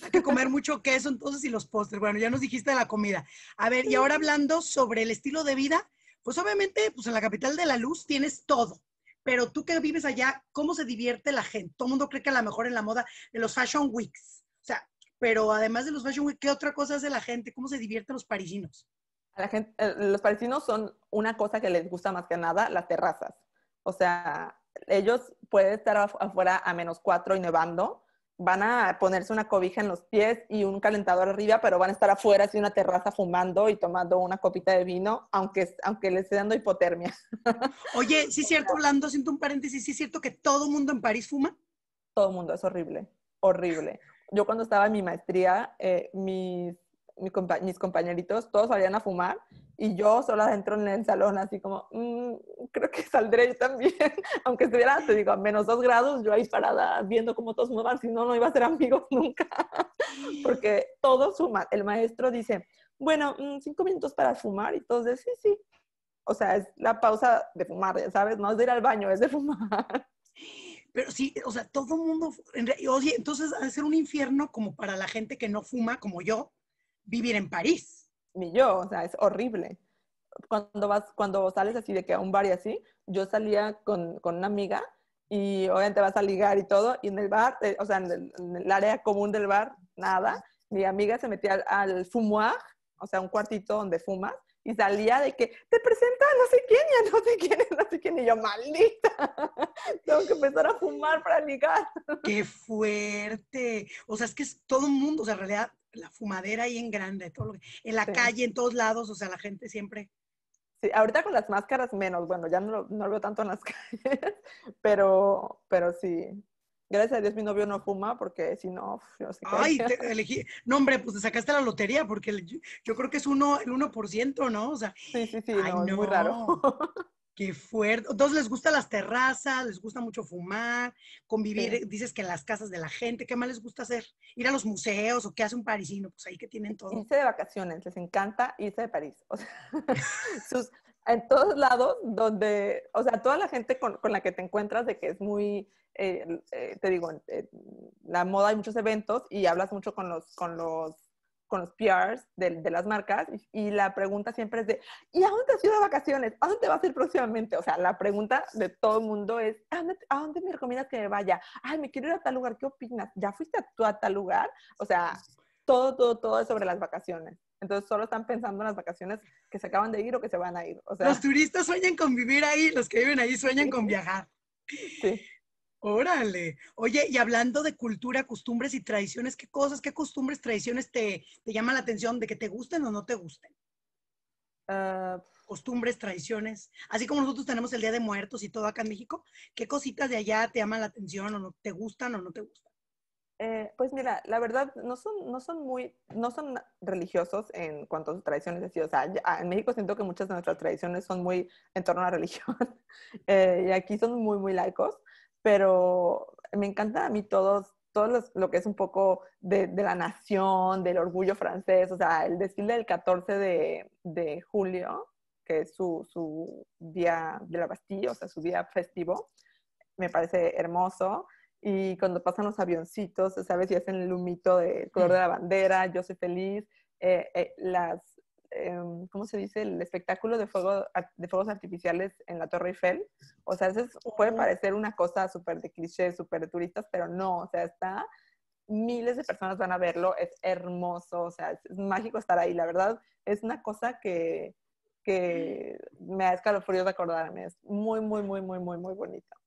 Hay que comer mucho queso entonces y los postres. Bueno, ya nos dijiste la comida. A ver, y ahora hablando sobre el estilo de vida, pues obviamente, pues en la capital de la luz tienes todo. Pero tú que vives allá, ¿cómo se divierte la gente? Todo el mundo cree que a lo mejor en la moda, en los Fashion Weeks. O sea, pero además de los Fashion weeks, ¿qué otra cosa hace la gente? ¿Cómo se divierten los parisinos? A la gente, eh, los parisinos son una cosa que les gusta más que nada, las terrazas. O sea, ellos pueden estar afuera a menos cuatro y nevando, van a ponerse una cobija en los pies y un calentador arriba, pero van a estar afuera, así una terraza fumando y tomando una copita de vino, aunque, aunque les esté dando hipotermia. Oye, sí es cierto, hablando, siento un paréntesis, sí es cierto que todo el mundo en París fuma. Todo el mundo, es horrible, horrible. Yo cuando estaba en mi maestría, eh, mis mis compañeritos, todos salían a fumar y yo sola adentro en el salón así como, mm, creo que saldré yo también, aunque estuviera, te digo, a menos dos grados, yo ahí parada viendo cómo todos fumaban, si no, no iba a ser amigos nunca, porque todos fuman. El maestro dice, bueno, mm, cinco minutos para fumar y todos dicen, sí, sí. O sea, es la pausa de fumar, ¿sabes? No es de ir al baño, es de fumar. Pero sí, o sea, todo el mundo, entonces ha de ser un infierno como para la gente que no fuma, como yo, vivir en París. Ni yo, o sea, es horrible. Cuando, vas, cuando sales así de que a un bar y así, yo salía con, con una amiga y obviamente vas a ligar y todo, y en el bar, eh, o sea, en el, área común del bar, nada. Mi amiga se metía al, al fumoir, o sea, un cuartito donde fumas, y salía de que te presenta no sé quién ya no sé quién, no sé quién, y yo, maldita, tengo que empezar a fumar para ligar. ¡Qué fuerte! O sea, es que es todo el mundo, o sea, en realidad la fumadera ahí en grande, todo en la calle, en todos lados, o sea, la gente siempre. Sí, ahorita con las máscaras menos, bueno, ya no, lo veo tanto en las calles, pero, pero sí, Gracias a Dios mi novio no fuma porque si no, yo sé Ay, te elegí. No, hombre, pues te sacaste la lotería porque yo creo que es uno, el 1%, ¿no? O sea, sí, sí, sí, no, es muy raro. Qué fuerte. Entonces les gustan las terrazas, les gusta mucho fumar, convivir, dices que en las casas de la gente, ¿qué más les gusta hacer? Ir a los museos o qué hace un parisino, pues ahí que tienen todo. Irse de vacaciones, les encanta irse de París. O sea, sus, en todos lados donde, o sea, toda la gente con, con la que te encuentras de que es muy, eh, eh, te digo, eh, la moda hay muchos eventos y hablas mucho con los, con los, con los PRs de, de las marcas y, la pregunta siempre es de, ¿y a dónde has ido de vacaciones? ¿A dónde te vas a ir próximamente? O sea, la pregunta de todo el mundo es, ¿a dónde, me recomiendas que me vaya? Ay, me quiero ir a tal lugar, ¿qué opinas? ¿Ya fuiste a, tú a tal lugar? O sea, todo, todo, todo es sobre las vacaciones. Entonces solo están pensando en las vacaciones que se acaban de ir o que se van a ir. los turistas sueñan con vivir ahí, los que viven ahí sueñan con viajar. Sí. Órale. Oye, y hablando de cultura, costumbres y tradiciones, ¿qué cosas, qué costumbres, tradiciones te, te llaman la atención de que te gusten o no te gusten? Ah. costumbres, tradiciones. Así como nosotros tenemos el Día de Muertos y todo acá en México, ¿qué cositas de allá te llaman la atención o no te gustan o no te gustan? Eh, pues mira, la verdad no son, no son muy, religiosos en cuanto a sus tradiciones O sea, ah, en México siento que muchas de nuestras tradiciones son muy en torno a la religión eh, y aquí son muy, muy laicos, pero me encanta a mí todos, todo lo que es un poco de, la nación, del orgullo francés, o sea, el desfile del 14 de, julio, que es su, día de la Bastilla, o sea, su día festivo, me parece hermoso y cuando pasan los avioncitos, ¿sabes? Y hacen el lumito de color de la bandera, yo soy feliz, eh, eh, las, em, ¿cómo se dice? El espectáculo de, fuego, de fuegos artificiales en la Torre Eiffel. O sea, eso puede parecer una cosa súper de cliché, súper de turistas, pero no, o sea, está, miles de personas van a verlo, es hermoso, o sea, es, mágico estar ahí, la verdad, es una cosa que, que me da escalofríos de acordarme, es muy, muy, muy, muy, muy, muy bonito.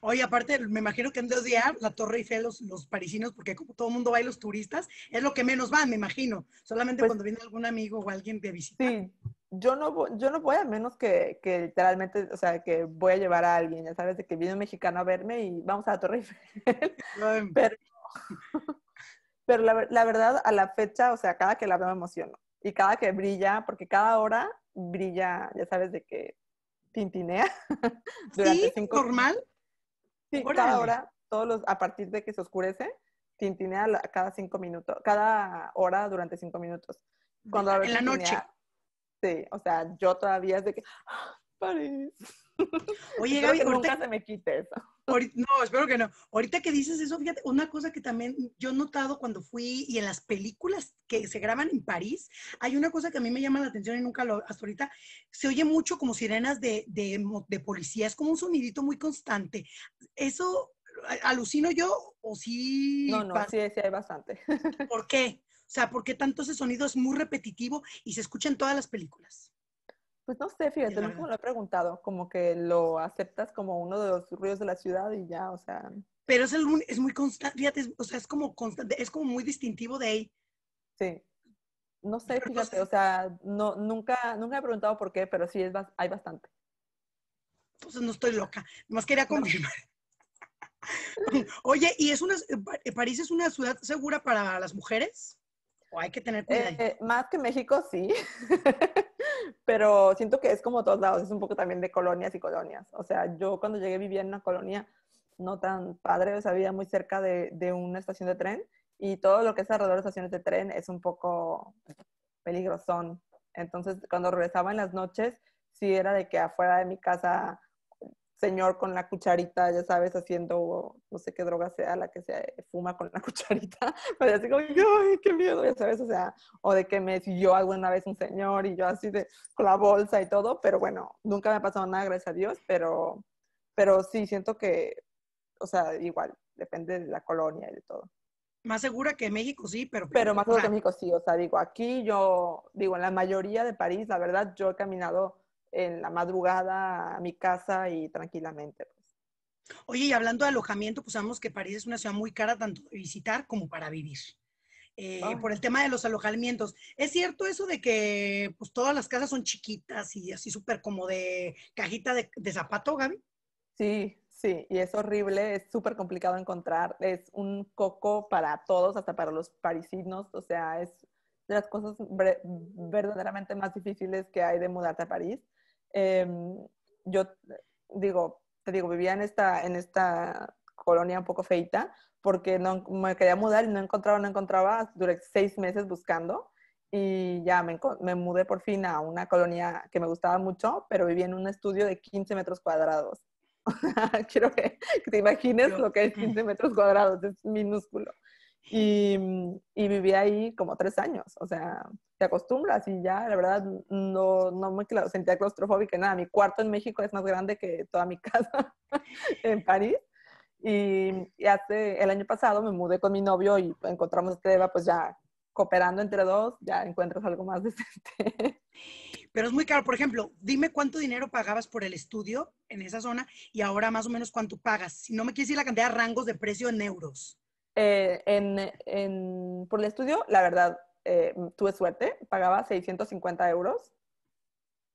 Oye, aparte, me imagino que en dos días la Torre Eiffel, los, los parisinos, porque como todo el mundo va y los turistas, es lo que menos van, me imagino. Solamente pues cuando viene algún amigo o alguien de visita. Sí, yo no, yo no voy a menos que, que, literalmente, o sea, que voy a llevar a alguien, ya sabes, de que viene un mexicano a verme y vamos a la Torre Eiffel. pero, pero la, la verdad, a la fecha, o sea, cada que la veo me emociono. Y cada que brilla, porque cada hora brilla, ya sabes, de que tintinea. ¿Sí? ¿Normal? Sí, cada hora, todos a partir de que se oscurece, tintinea cada cinco minutos, cada hora durante cinco minutos. Cuando en la noche. Sí, o sea, yo todavía es de que, ah, París. Oye, nunca se me quite eso no, espero que no. Ahorita que dices eso, fíjate, una cosa que también yo he notado cuando fui y en las películas que se graban en París, hay una cosa que a mí me llama la atención y nunca lo, hasta ahorita, se oye mucho como sirenas de, de, de policía, es como un sonidito muy constante. ¿Eso alucino yo o sí? No, no, sí, sí hay bastante. ¿Por qué? O sea, ¿por qué tanto ese sonido es muy repetitivo y se escucha en todas las películas? Pues no sé, fíjate, nunca me lo he preguntado, como que lo aceptas como uno de los ruidos de la ciudad y ya, o sea. Pero es, es muy constante, fíjate, o sea, es como constante, es como muy distintivo de ahí. Sí. No sé, fíjate, o sea, no, nunca, nunca he preguntado por qué, pero sí es, hay bastante. Entonces no estoy loca, Más quería confirmar. Oye, ¿y es una, eh, eh, París es una ciudad segura para las mujeres? O hay que tener eh, cuidado. Eh, más que México, sí. Pero siento que es como todos lados, es un poco también de colonias y colonias. O sea, yo cuando llegué vivía en una colonia no tan padre, o sea, vivía muy cerca de, de una estación de tren y todo lo que es alrededor de estaciones de tren es un poco peligrosón. Entonces, cuando regresaba en las noches, sí era de que afuera de mi casa señor con la cucharita, ya sabes, haciendo no sé qué droga sea la que se eh, fuma con la cucharita, pero así como, ¡ay, qué miedo! Ya sabes, o sea, o de que me siguió alguna vez un señor y yo así de, con la bolsa y todo, pero bueno, nunca me ha pasado nada, gracias a Dios, pero, pero sí, siento que, o sea, igual, depende de la colonia y de todo. Más segura que México, sí, pero... Pero más segura que México, sí, o sea, digo, aquí yo, digo, en la mayoría de París, la verdad, yo he caminado en la madrugada a mi casa y tranquilamente. Pues. Oye, y hablando de alojamiento, pues sabemos que París es una ciudad muy cara tanto de visitar como para vivir. Eh, por el tema de los alojamientos. ¿Es cierto eso de que pues, todas las casas son chiquitas y así súper como de cajita de, de zapato, Gaby? Sí, sí, y es horrible, es súper complicado encontrar, es un coco para todos, hasta para los parisinos, o sea, es de las cosas verdaderamente más difíciles que hay de mudarte a París eh, yo digo, te digo, vivía en esta, en esta colonia un poco feita porque no, me quería mudar y no encontraba, no encontraba, duré seis meses buscando y ya me, mudé por fin a una colonia que me gustaba mucho, pero vivía en un estudio de 15 metros cuadrados. Quiero que, te imagines lo que es 15 metros cuadrados, es minúsculo. Y, viví ahí como tres años, o sea, te acostumbras y ya, la verdad, no, no me sentía claustrofóbica, nada, mi cuarto en México es más grande que toda mi casa en París. Y, hace el año pasado me mudé con mi novio y encontramos este Eva, pues ya cooperando entre dos, ya encuentras algo más decente. Pero es muy caro. Por ejemplo, dime cuánto dinero pagabas por el estudio en esa zona y ahora más o menos cuánto pagas. Si no me quieres decir la cantidad de rangos de precio en euros. Eh, en, por el estudio, la verdad, eh, tuve suerte, pagaba 650 euros.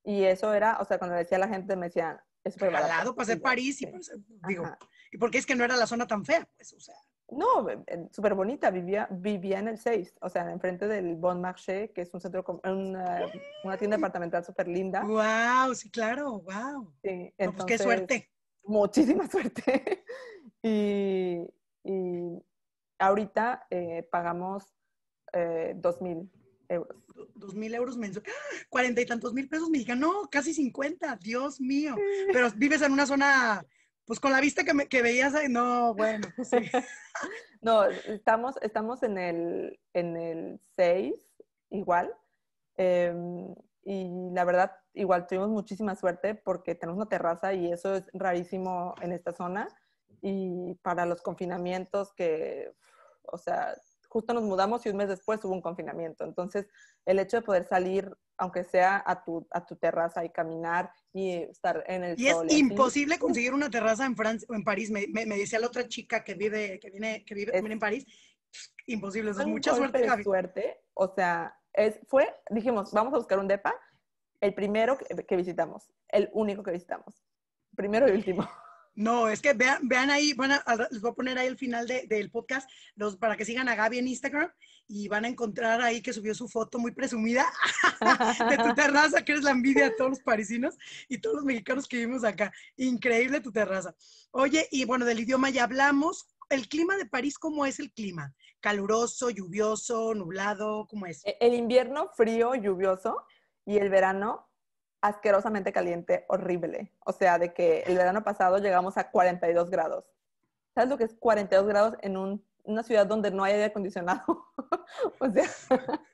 Y eso era, o sea, cuando decía la gente, me decía es súper barato. para París, y pues, digo, y porque es que no era la zona tan fea, pues, o sea. No, eh, súper bonita, vivía, vivía en el 6, o sea, enfrente del Bon Marché, que es un centro, una, una tienda departamental súper linda. ¡Wow! Sí, claro, wow. Pues, qué suerte. Muchísima suerte. y ahorita eh, pagamos eh, dos mil euros. Dos mil euros mensuales. ¡Ah! Cuarenta y tantos mil pesos dijeron no, casi cincuenta, Dios mío. Pero vives en una zona, pues con la vista que, veías, no, bueno. Pues no, estamos, estamos en el, en 6, igual. Em, y la verdad, igual tuvimos muchísima suerte porque tenemos una terraza y eso es rarísimo en esta zona y para los confinamientos que, o sea, justo nos mudamos y un mes después hubo un confinamiento. Entonces, el hecho de poder salir, aunque sea a tu, a tu terraza y caminar y estar en el y sol. es imposible conseguir una terraza en Francia, en París. Me, me, decía la otra chica que vive, que viene, que vive en París. Imposible, es mucha suerte. mucha suerte, o sea, es, fue, dijimos, vamos a buscar un depa, el primero que, que visitamos, el único que visitamos, primero y último. No, es que vean, vean ahí, van a, les voy a poner ahí el final del podcast para que sigan a Gaby en Instagram y van a encontrar ahí que subió su foto muy presumida de tu terraza, que eres la envidia de todos los parisinos y todos los mexicanos que vivimos acá. Increíble tu terraza. Oye, y bueno, del idioma ya hablamos. ¿El clima de París cómo es el clima? ¿Caluroso, lluvioso, nublado? ¿Cómo es? E-, el invierno frío, lluvioso y el verano asquerosamente caliente, horrible. O sea, de que el verano pasado llegamos a 42 grados. ¿Sabes lo que es 42 grados en una ciudad donde no hay aire acondicionado? o sea,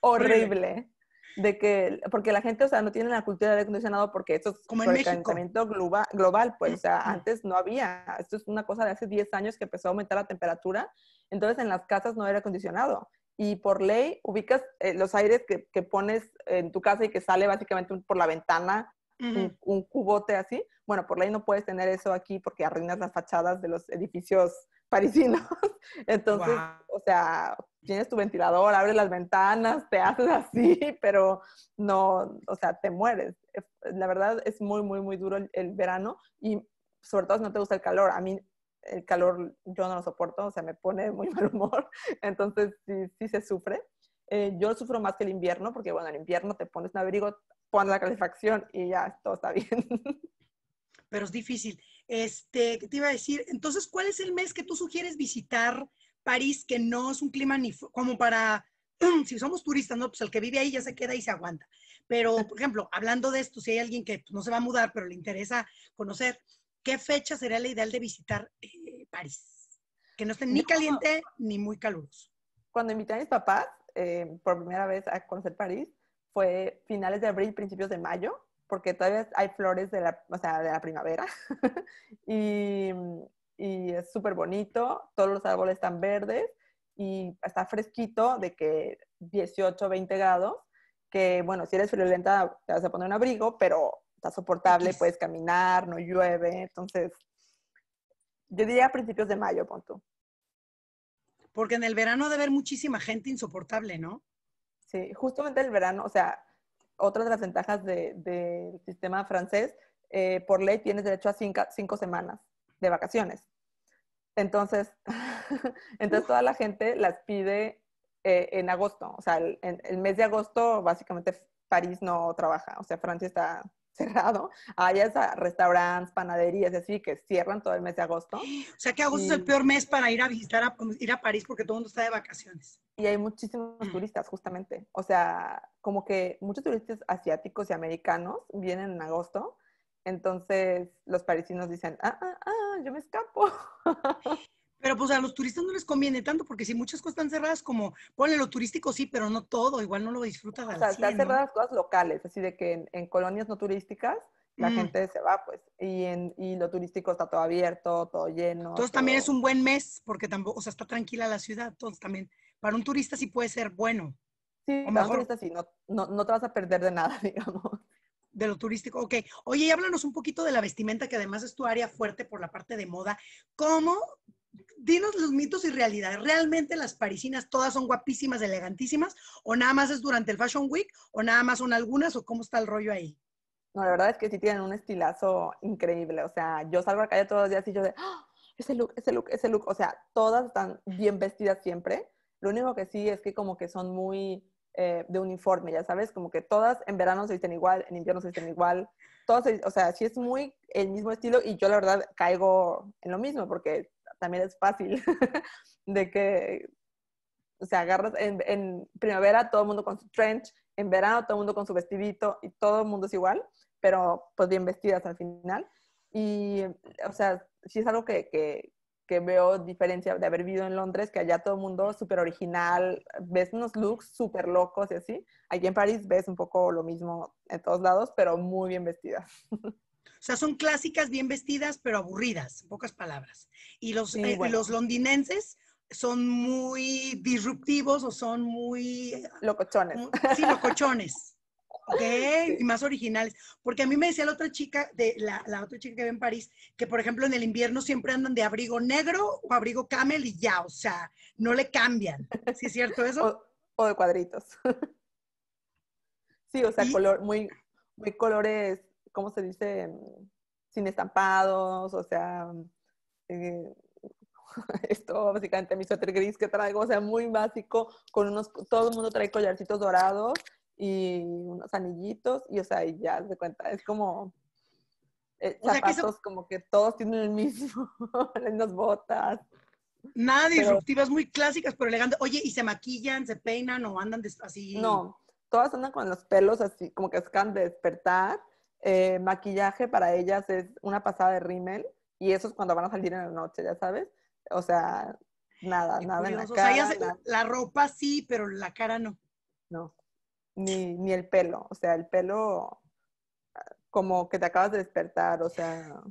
horrible. De que, porque la gente, o sea, no tiene la cultura de aire acondicionado porque esto es Como el calentamiento global, global, pues, o sea, antes no había. Esto es una cosa de hace 10 años que empezó a aumentar la temperatura. Entonces, en las casas no era acondicionado y por ley ubicas eh, los aires que, que, pones en tu casa y que sale básicamente por la ventana un, cubote así. Bueno, por ley no puedes tener eso aquí porque arruinas las fachadas de los edificios parisinos. Entonces, o sea, tienes tu ventilador, abres las ventanas, te haces así, pero no, o sea, te mueres. La verdad es muy, muy, muy duro el, el verano y sobre todo si no te gusta el calor. A mí el calor yo no lo soporto, o sea, me pone muy mal humor, entonces sí, sí se sufre. Eh, yo sufro más que el invierno, porque bueno, en invierno te pones un abrigo, pones la calefacción y ya todo está bien. Pero es difícil. Este, te iba a decir? Entonces, ¿cuál es el mes que tú sugieres visitar París que no es un clima ni como para si somos turistas, no, pues el que vive ahí ya se queda y se aguanta. Pero, por ejemplo, hablando de esto, si hay alguien que no se va a mudar, pero le interesa conocer, ¿qué fecha sería la ideal de visitar eh, París? Que no esté ni caliente ni muy caluroso. Cuando invité a mis papás eh, por primera vez a conocer París, fue finales de abril, principios de mayo, porque todavía hay flores de la, o de la primavera. y, y es súper bonito, todos los árboles están verdes y está fresquito de que 18, 20 grados, que bueno, si eres friolenta te vas a poner un abrigo, pero está soportable, puedes caminar, no llueve. Entonces, yo diría a principios de mayo, punto. Porque en el verano debe haber muchísima gente insoportable, ¿no? Sí, justamente el verano, o sea, otra de las ventajas del sistema francés, eh, por ley tienes derecho a cinco, semanas de vacaciones. Entonces, entonces toda la gente las pide eh, en agosto. O sea, en, el mes de agosto básicamente París no trabaja. O sea, Francia está cerrado, hay ah, restaurantes, panaderías, así que cierran todo el mes de agosto. O sea que agosto es el peor mes para ir a visitar, a, ir a París porque todo el mundo está de vacaciones. Y hay muchísimos mm. turistas, justamente. O sea, como que muchos turistas asiáticos y americanos vienen en agosto. Entonces los parisinos dicen, ah, ah, ah, yo me escapo. Pero pues a los turistas no les conviene tanto, porque si muchas cosas están cerradas, como ponle lo turístico, sí, pero no todo, igual no lo disfrutas. O sea, están cerradas cosas locales, así de que en, colonias no turísticas la mm. gente se va, pues, y, en, lo turístico está todo abierto, todo lleno. Entonces también es un buen mes, porque tampoco, o sea, está tranquila la ciudad, entonces también, para un turista sí puede ser bueno. Sí, para mejor... un turista sí, no, no, no te vas a perder de nada, digamos de lo turístico. Ok, oye, y háblanos un poquito de la vestimenta, que además es tu área fuerte por la parte de moda. ¿Cómo dinos los mitos y realidades. ¿Realmente las parisinas todas son guapísimas, elegantísimas? ¿O nada más es durante el Fashion Week? ¿O nada más son algunas? ¿O cómo está el rollo ahí? No, la verdad es que sí tienen un estilazo increíble. O sea, yo salgo a la calle todos los días y yo de, ¡Ah! ese look, ese look, ese look. O sea, todas están bien vestidas siempre. Lo único que sí es que como que son muy eh, de uniforme, ya sabes, como que todas en verano se visten igual, en invierno se visten igual. Todas, o sea, sí es muy el mismo estilo y yo la verdad caigo en lo mismo porque también es fácil de que, o sea, agarras en, primavera todo el mundo con su trench, en verano todo el mundo con su vestidito y todo el mundo es igual, pero pues bien vestidas al final. Y, o sea, sí es algo que, que, veo diferencia de haber vivido en Londres, que allá todo el mundo súper original, ves unos looks súper locos y así. Aquí en París ves un poco lo mismo en todos lados, pero muy bien vestidas. O sea, son clásicas bien vestidas, pero aburridas, en pocas palabras. Y los, eh, los londinenses son muy disruptivos o son muy... Eh, locochones. sí, locochones. ¿ok? Y más originales. Porque a mí me decía la otra chica, de la, otra chica que vive en París, que por ejemplo en el invierno siempre andan de abrigo negro o abrigo camel y ya, o sea, no le cambian. ¿Sí es cierto eso? O, de cuadritos. sí, o sea, color, muy, muy colores ¿cómo se dice? Mm, sin estampados, o sea, mm, eh, esto básicamente mi suéter gris que traigo, o sea, muy básico, con unos, todo el mundo trae collarcitos dorados y unos anillitos, y o sea, y ya se cuenta, es como eh, como que todos tienen el mismo, las botas. Nada disruptivas, muy clásicas, pero elegantes. Oye, ¿y se maquillan, se peinan o andan así? No, todas andan con los pelos así, como que acaban de despertar eh, maquillaje para ellas es una pasada de rímel y eso es cuando van a salir en la noche, ya sabes. O sea, nada, nada en la cara. la ropa sí, pero la cara no. No, ni, ni el pelo. O sea, el pelo ah, como que te acabas de despertar, o sea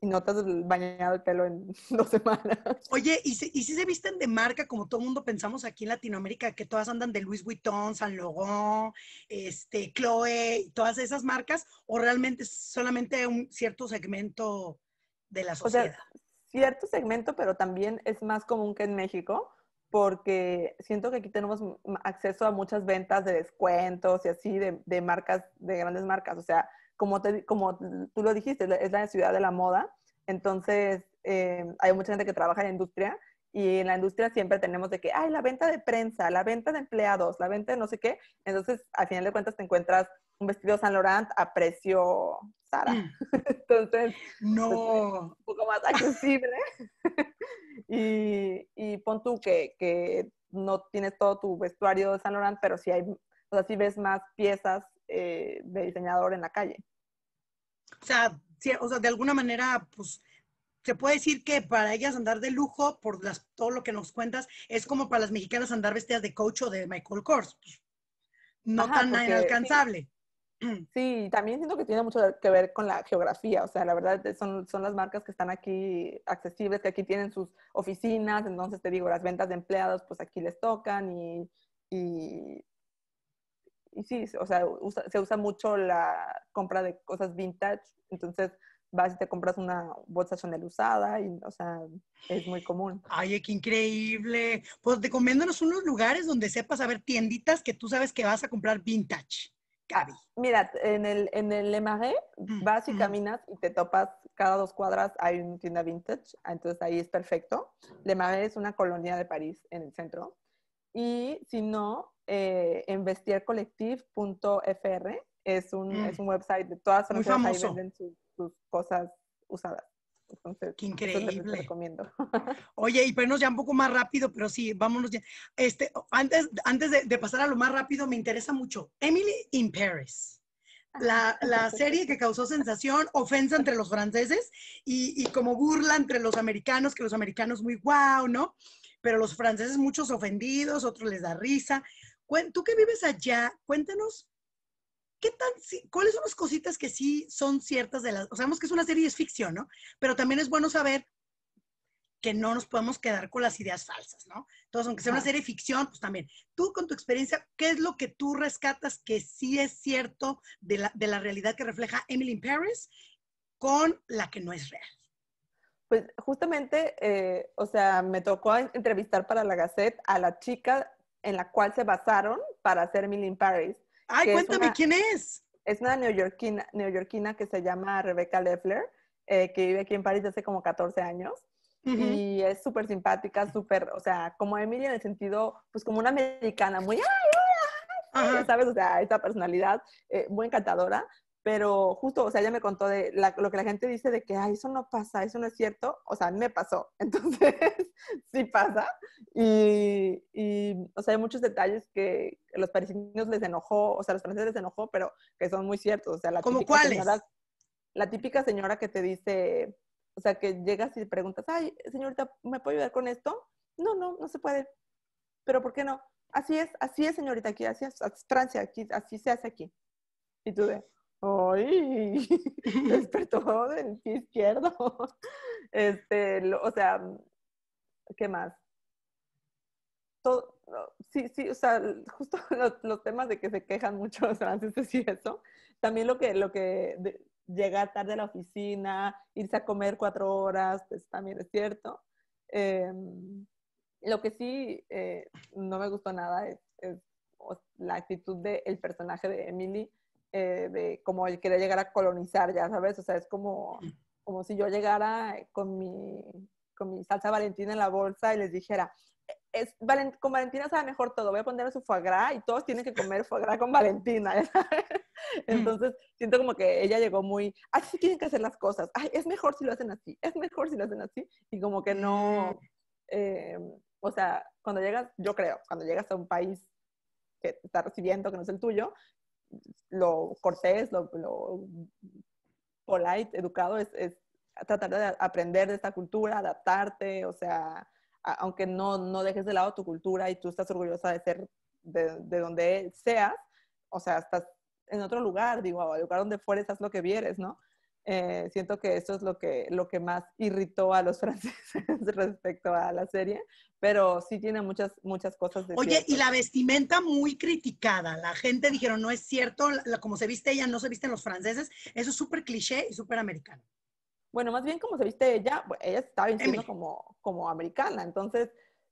y no te has bañado el pelo en dos semanas. Oye, ¿y si, se visten de marca como todo mundo pensamos aquí en Latinoamérica, que todas andan de Louis Vuitton, San Logón, este, Chloe, todas esas marcas, o realmente es solamente un cierto segmento de la sociedad? O sea, cierto segmento, pero también es más común que en México, porque siento que aquí tenemos acceso a muchas ventas de descuentos y así, de, de marcas, de grandes marcas, o sea, como, tú lo dijiste, es la ciudad de la moda, entonces eh, hay mucha gente que trabaja en la industria y en la industria siempre tenemos de que, ay, la venta de prensa, la venta de empleados, la venta de no sé qué, entonces al final de cuentas te encuentras un vestido San Laurent a precio Sara. Mm. Entonces, no. Pues, un poco más accesible. y, y, pon tú que, no tienes todo tu vestuario de San Laurent, pero si hay, o sea, sí ves más piezas eh, de diseñador en la calle. O sea, de alguna manera, pues, se puede decir que para ellas andar de lujo, por las, todo lo que nos cuentas, es como para las mexicanas andar vestidas de coach o de Michael Kors. No tan inalcanzable. Sí, también siento que tiene mucho que ver con la geografía, o sea, la verdad son, son las marcas que están aquí accesibles, que aquí tienen sus oficinas, entonces te digo, las ventas de empleados pues aquí les tocan y y sí, o sea, se usa mucho la compra de cosas vintage, entonces vas y te compras una bolsa Chanel usada y, o sea, es muy común. Ay, qué increíble. Pues te recomiéndanos unos lugares donde sepas a ver tienditas que tú sabes que vas a comprar vintage. Gaby. Mira, en el, en el Le Marais, mm, vas y mm. caminas y te topas cada dos cuadras hay una tienda vintage, entonces ahí es perfecto. Le Marais es una colonia de París en el centro. Y si no, en eh, vestiercollective.fr. Es un, mm. es un website de todas las venden sus, cosas usadas. increíble. recomiendo. Oye, y ponernos ya un poco más rápido, pero sí, vámonos ya. Este, antes antes de, pasar a lo más rápido, me interesa mucho. Emily in Paris. La, ah. la, serie que causó sensación, ofensa entre los franceses y, y, como burla entre los americanos, que los americanos muy guau, ¿no? Pero los franceses muchos ofendidos, otros les da risa tú que vives allá, cuéntanos, ¿qué tan, ¿cuáles son las cositas que sí son ciertas de las, sabemos que es una serie y es ficción, ¿no? Pero también es bueno saber que no nos podemos quedar con las ideas falsas, ¿no? Entonces, aunque sea una serie de ficción, pues también, tú con tu experiencia, ¿qué es lo que tú rescatas que sí es cierto de la, realidad que refleja Emily in Paris con la que no es real? Pues justamente, eh, o sea, me tocó entrevistar para la Gazette a la chica en la cual se basaron para hacer Emily in Paris. Ay, cuéntame quién es. Es una neoyorquina, neoyorquina que se llama Rebecca Leffler, eh, que vive aquí en París hace como 14 años. Y es súper simpática, súper, o sea, como Emily en el sentido, pues como una americana, muy, ¡ay, hola! Ajá. ¿sabes? O sea, esta personalidad eh, muy encantadora, pero justo, o sea, ella me contó de lo que la gente dice de que, ay, eso no pasa, eso no es cierto, o sea, me pasó, entonces sí pasa, y, y, o sea, hay muchos detalles que los parisinos les enojó, o sea, los franceses les enojó, pero que son muy ciertos, o sea, la típica cuáles? la típica señora que te dice, o sea, que llegas y preguntas, ay, señorita, ¿me puede ayudar con esto? No, no, no se puede, pero ¿por qué no? Así es, así es, señorita, aquí, así es, Francia, aquí, así se hace aquí. Y tú ¡Ay! Despertó del pie izquierdo. Este, o sea, ¿qué más? Todo, sí, sí, o sea, justo los, temas de que se quejan mucho los franceses y eso. También lo que, lo que llegar tarde a la oficina, irse a comer cuatro horas, pues, también es cierto. Em, lo que sí eh, no me gustó nada es, la actitud del personaje de Emily eh, de como el querer llegar a colonizar, ya sabes, o sea, es como, como si yo llegara con mi, con mi salsa valentina en la bolsa y les dijera, es, con Valentina sabe mejor todo, voy a poner su foie gras y todos tienen que comer foie gras con Valentina. Mm. Entonces, siento como que ella llegó muy, así tienen que hacer las cosas, Ay, es mejor si lo hacen así, es mejor si lo hacen así, y como que no, mm. eh, o sea, cuando llegas, yo creo, cuando llegas a un país que está recibiendo, que no es el tuyo, lo cortés, lo, polite, educado, es, tratar de aprender de esta cultura, adaptarte, o sea, aunque no, no dejes de lado tu cultura y tú estás orgullosa de ser de, donde seas, o sea, estás en otro lugar, digo, a lugar donde fueres, haz lo que vieres, ¿no? Eh, siento que eso es lo que, lo que más irritó a los franceses respecto a la serie, pero sí tiene muchas, muchas cosas de Oye, y la vestimenta muy criticada. La gente dijeron, no es cierto, como se viste ella, no se visten los franceses. Eso es súper cliché y súper americano. Bueno, más bien como se viste ella, ella estaba vistiendo como, como americana, entonces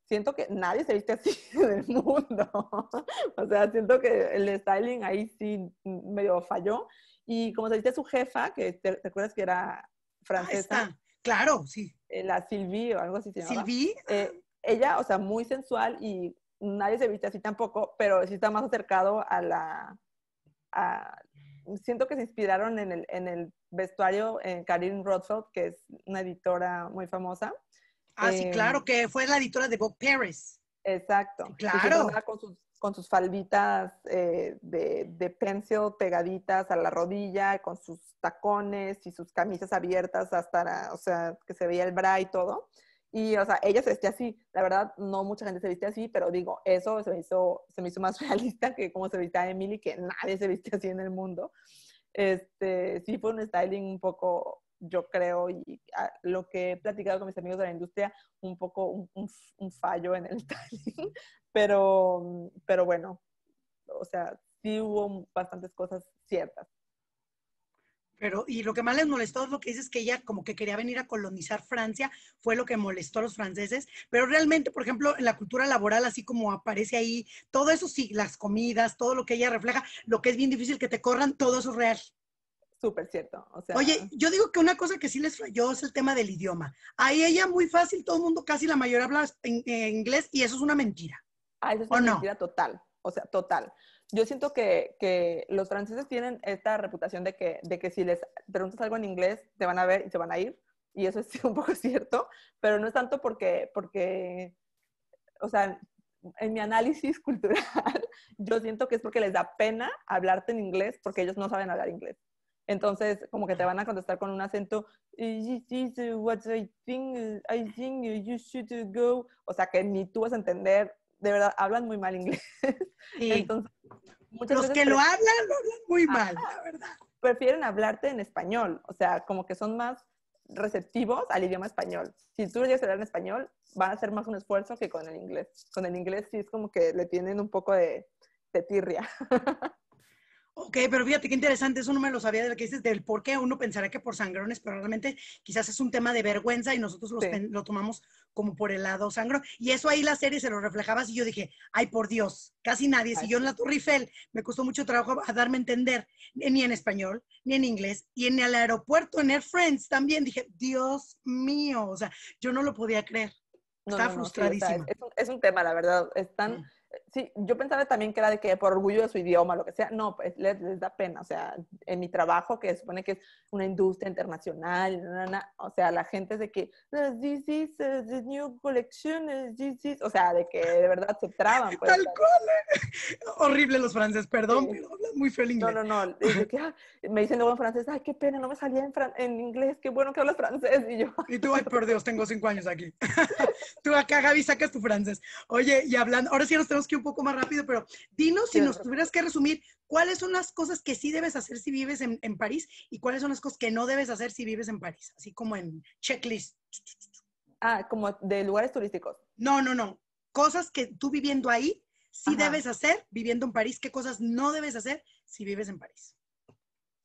siento que nadie se viste así en el mundo. o sea, siento que el styling ahí sí mm, medio falló y como se dice su jefa, que te, acuerdas que era ah, francesa. Ah, Claro, sí. Eh, la Sylvie o algo así se llama. Sylvie. Eh, ella, o sea, muy sensual y nadie se viste así tampoco, pero sí está más acercado a la... siento que se inspiraron en el, vestuario en Karin Rothfeld, que es una editora muy famosa. Ah, sí, claro, eh, que fue la editora de Vogue Paris. Exacto. Claro. Con sus con sus falditas eh, de, de pencil pegaditas a la rodilla, con sus tacones y sus camisas abiertas hasta, o sea, que se veía el bra y todo. Y, o sea, ella se vestía así. La verdad, no mucha gente se viste así, pero digo, eso se me hizo, se me hizo más realista que como se a Emily, que nadie se viste así en el mundo. Este, sí fue un styling un poco, yo creo, y lo que he platicado con mis amigos de la industria, un poco un, un fallo en el styling pero, pero bueno, o sea, sí hubo bastantes cosas ciertas. Pero, y lo que más les molestó es lo que dices que ella como que quería venir a colonizar Francia, fue lo que molestó a los franceses, pero realmente, por ejemplo, en la cultura laboral, así como aparece ahí, todo eso sí, las comidas, todo lo que ella refleja, lo que es bien difícil que te corran, todo eso real. Súper cierto. Oye, yo digo que una cosa que sí les falló es el tema del idioma. Ahí ella muy fácil, todo el mundo, casi la mayoría habla inglés y eso es una mentira. Ah, eso es una mentira total. O sea, total. Yo siento que, que, los franceses tienen esta reputación de que, de que si les preguntas algo en inglés, te van a ver y te van a ir. Y eso es un poco cierto, pero no es tanto porque, porque o sea, en mi análisis cultural, yo siento que es porque les da pena hablarte en inglés porque ellos no saben hablar inglés. Entonces, como que te van a contestar con un acento, what I think you should go. O sea, que ni tú vas a entender de verdad hablan muy mal inglés. Los que lo hablan, lo hablan muy mal, Prefieren hablarte en español, o sea, como que son más receptivos al idioma español. Si tú a hablar en español, van a hacer más un esfuerzo que con el inglés. Con el inglés sí es como que le tienen un poco de, de tirria. Ok, pero fíjate qué interesante, eso no me lo sabía de lo que dices, del por qué uno pensará que por sangrones, pero realmente quizás es un tema de vergüenza y nosotros lo tomamos como por el lado sangro. Y eso ahí la serie se lo reflejaba y yo dije, ay por Dios, casi nadie, si yo en la Torre me costó mucho trabajo a darme a entender, ni en español, ni en inglés, y en el aeropuerto, en Air France también, dije, Dios mío, o sea, yo no lo podía creer. Estaba Está frustradísimo. es, un, tema, la verdad, es tan... Mm sí, yo pensaba también que era de que por orgullo de su idioma, lo que sea, no, pues les, da pena, o sea, en mi trabajo, que supone que es una industria internacional, o sea, la gente es de que, this is new collection, this o sea, de que de verdad se traban. Pues, Tal ¿eh? horrible los franceses, perdón, hablan muy feo No, no, no, ah", me dicen luego en francés, ay, qué pena, no me salía en, en inglés, qué bueno que hablas francés, y yo. Y tú, ay, por Dios, tengo cinco años aquí. tú acá, Gaby, sacas tu francés. Oye, y hablando, ahora sí nos tenemos que un poco más rápido, pero dinos si nos tuvieras que resumir cuáles son las cosas que sí debes hacer si vives en, París y cuáles son las cosas que no debes hacer si vives en París, así como en checklist. Ah, como de lugares turísticos. No, no, no. Cosas que tú viviendo ahí sí debes hacer viviendo en París, qué cosas no debes hacer si vives en París.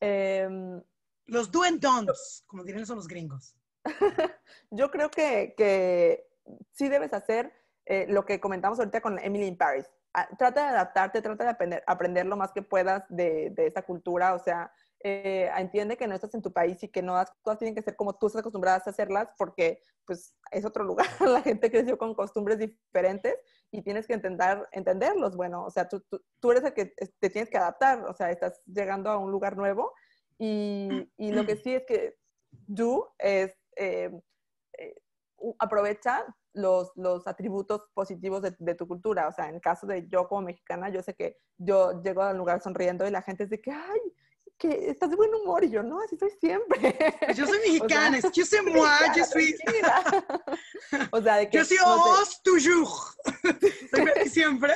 Em, los do and don'ts, como dirían son los gringos. Yo creo que, que sí debes hacer eh, lo que comentamos ahorita con Emily in Paris. Ah, trata de adaptarte, trata de aprender, aprender lo más que puedas de, de esta cultura, o sea, eh, entiende que no estás en tu país y que no todas tienen que ser como tú estás acostumbrada a hacerlas porque pues es otro lugar, la gente creció con costumbres diferentes y tienes que intentar entenderlos, bueno, o sea, tú, eres el que te tienes que adaptar, o sea, estás llegando a un lugar nuevo y, lo que sí es que tú es, eh, aprovecha los, los atributos positivos de, de, tu cultura. O sea, en el caso de yo como mexicana, yo sé que yo llego al lugar sonriendo y la gente es de que, ay, que estás de buen humor. Y yo, no, así soy siempre. Pues yo soy mexicana, o sea, yo soy... o sea, de que... Yo soy toujours. siempre.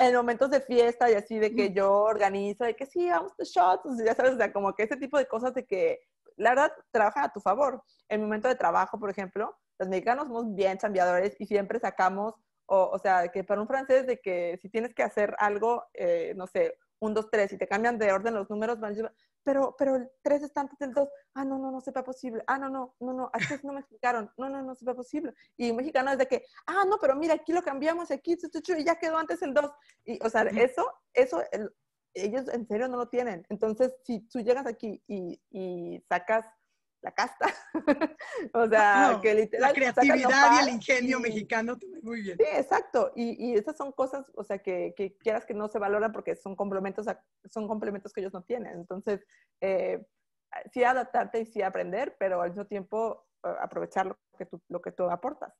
En momentos de fiesta y así, de que yo organizo, de que sí, vamos a shots, ya sabes, como que ese tipo de cosas de que, la verdad, trabaja a tu favor. En el momento de trabajo, por ejemplo, los mexicanos somos bien cambiadores y siempre sacamos, o, sea, que para un francés de que si tienes que hacer algo, eh, no sé, un, dos, tres, y te cambian de orden los números, van pero, pero el 3 está antes del 2. Ah, no, no, no se ve posible. Ah, no, no, no, no, así no me explicaron. No, no, no se ve posible. Y mexicanos mexicano es de que, ah, no, pero mira, aquí lo cambiamos, aquí, y ya quedó antes el 2. Y, o sea, eso, eso, ellos en serio no lo tienen. Entonces, si tú llegas aquí y, y sacas la casta. o sea, La creatividad y el ingenio mexicano mexicano, muy bien. Sí, exacto. Y, y esas son cosas, o sea, que, quieras que no se valoran porque son complementos, son complementos que ellos no tienen. Entonces, eh, sí adaptarte y sí aprender, pero al mismo tiempo eh, aprovechar lo que tú, lo que tú aportas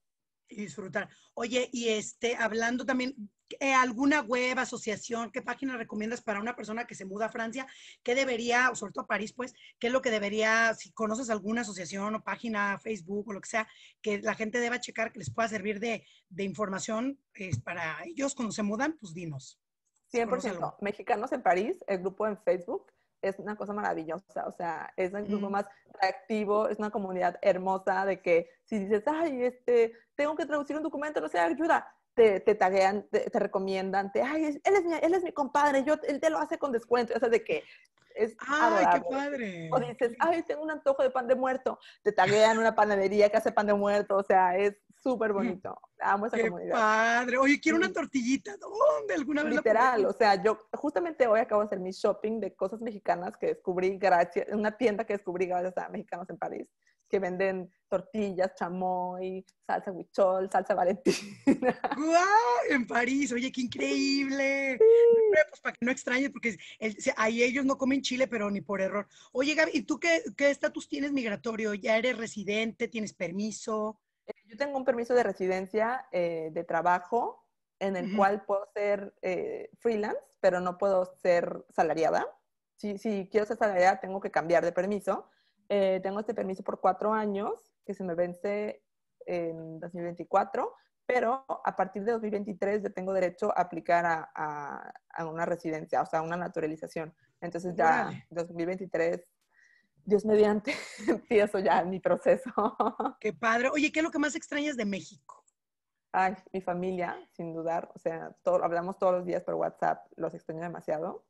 y disfrutar. Oye, y este, hablando también, ¿alguna web, asociación, qué página recomiendas para una persona que se muda a Francia? ¿Qué debería, o sobre todo a París, pues, qué es lo que debería, si conoces alguna asociación o página, Facebook o lo que sea, que la gente deba checar, que les pueda servir de, información es para ellos cuando se mudan, pues dinos. 100%. Mexicanos en París, el grupo en Facebook es una cosa maravillosa, o sea, es el grupo mm. más reactivo, es una comunidad hermosa de que si dices, ay, este, tengo que traducir un documento, no sea, ayuda, te, te taguean, te, recomiendan, te, ay, él es, mi, él es mi compadre, yo, él te lo hace con descuento, o sea, de que es ¡Ay, qué padre! O dices, ay, tengo un antojo de pan de muerto, te taguean una panadería que hace pan de muerto, o sea, es súper bonito. Amo esa Qué padre. Oye, quiero una tortillita. ¿Dónde? ¿Alguna vez Literal, o sea, yo justamente hoy acabo de hacer mi shopping de cosas mexicanas que descubrí gracias, una tienda que descubrí gracias a mexicanos en París, que venden tortillas, chamoy, salsa huichol, salsa valentina. ¡Guau! En París, oye, qué increíble. Pues para que no extrañes, porque ahí ellos no comen chile, pero ni por error. Oye, Gaby, ¿y tú qué estatus tienes migratorio? ¿Ya eres residente? ¿Tienes permiso? Yo tengo un permiso de residencia eh, de trabajo en el cual puedo ser eh, freelance, pero no puedo ser salariada. Si, si, quiero ser salariada, tengo que cambiar de permiso. Eh, tengo este permiso por cuatro años que se me vence en 2024, pero a partir de 2023 yo tengo derecho a aplicar a, a, una residencia, o sea, una naturalización. Entonces ya 2023 Dios mediante, empiezo ya mi proceso. Qué padre. Oye, ¿qué es lo que más extrañas de México? Ay, mi familia, sin dudar. O sea, hablamos todos los días por WhatsApp, los extraño demasiado.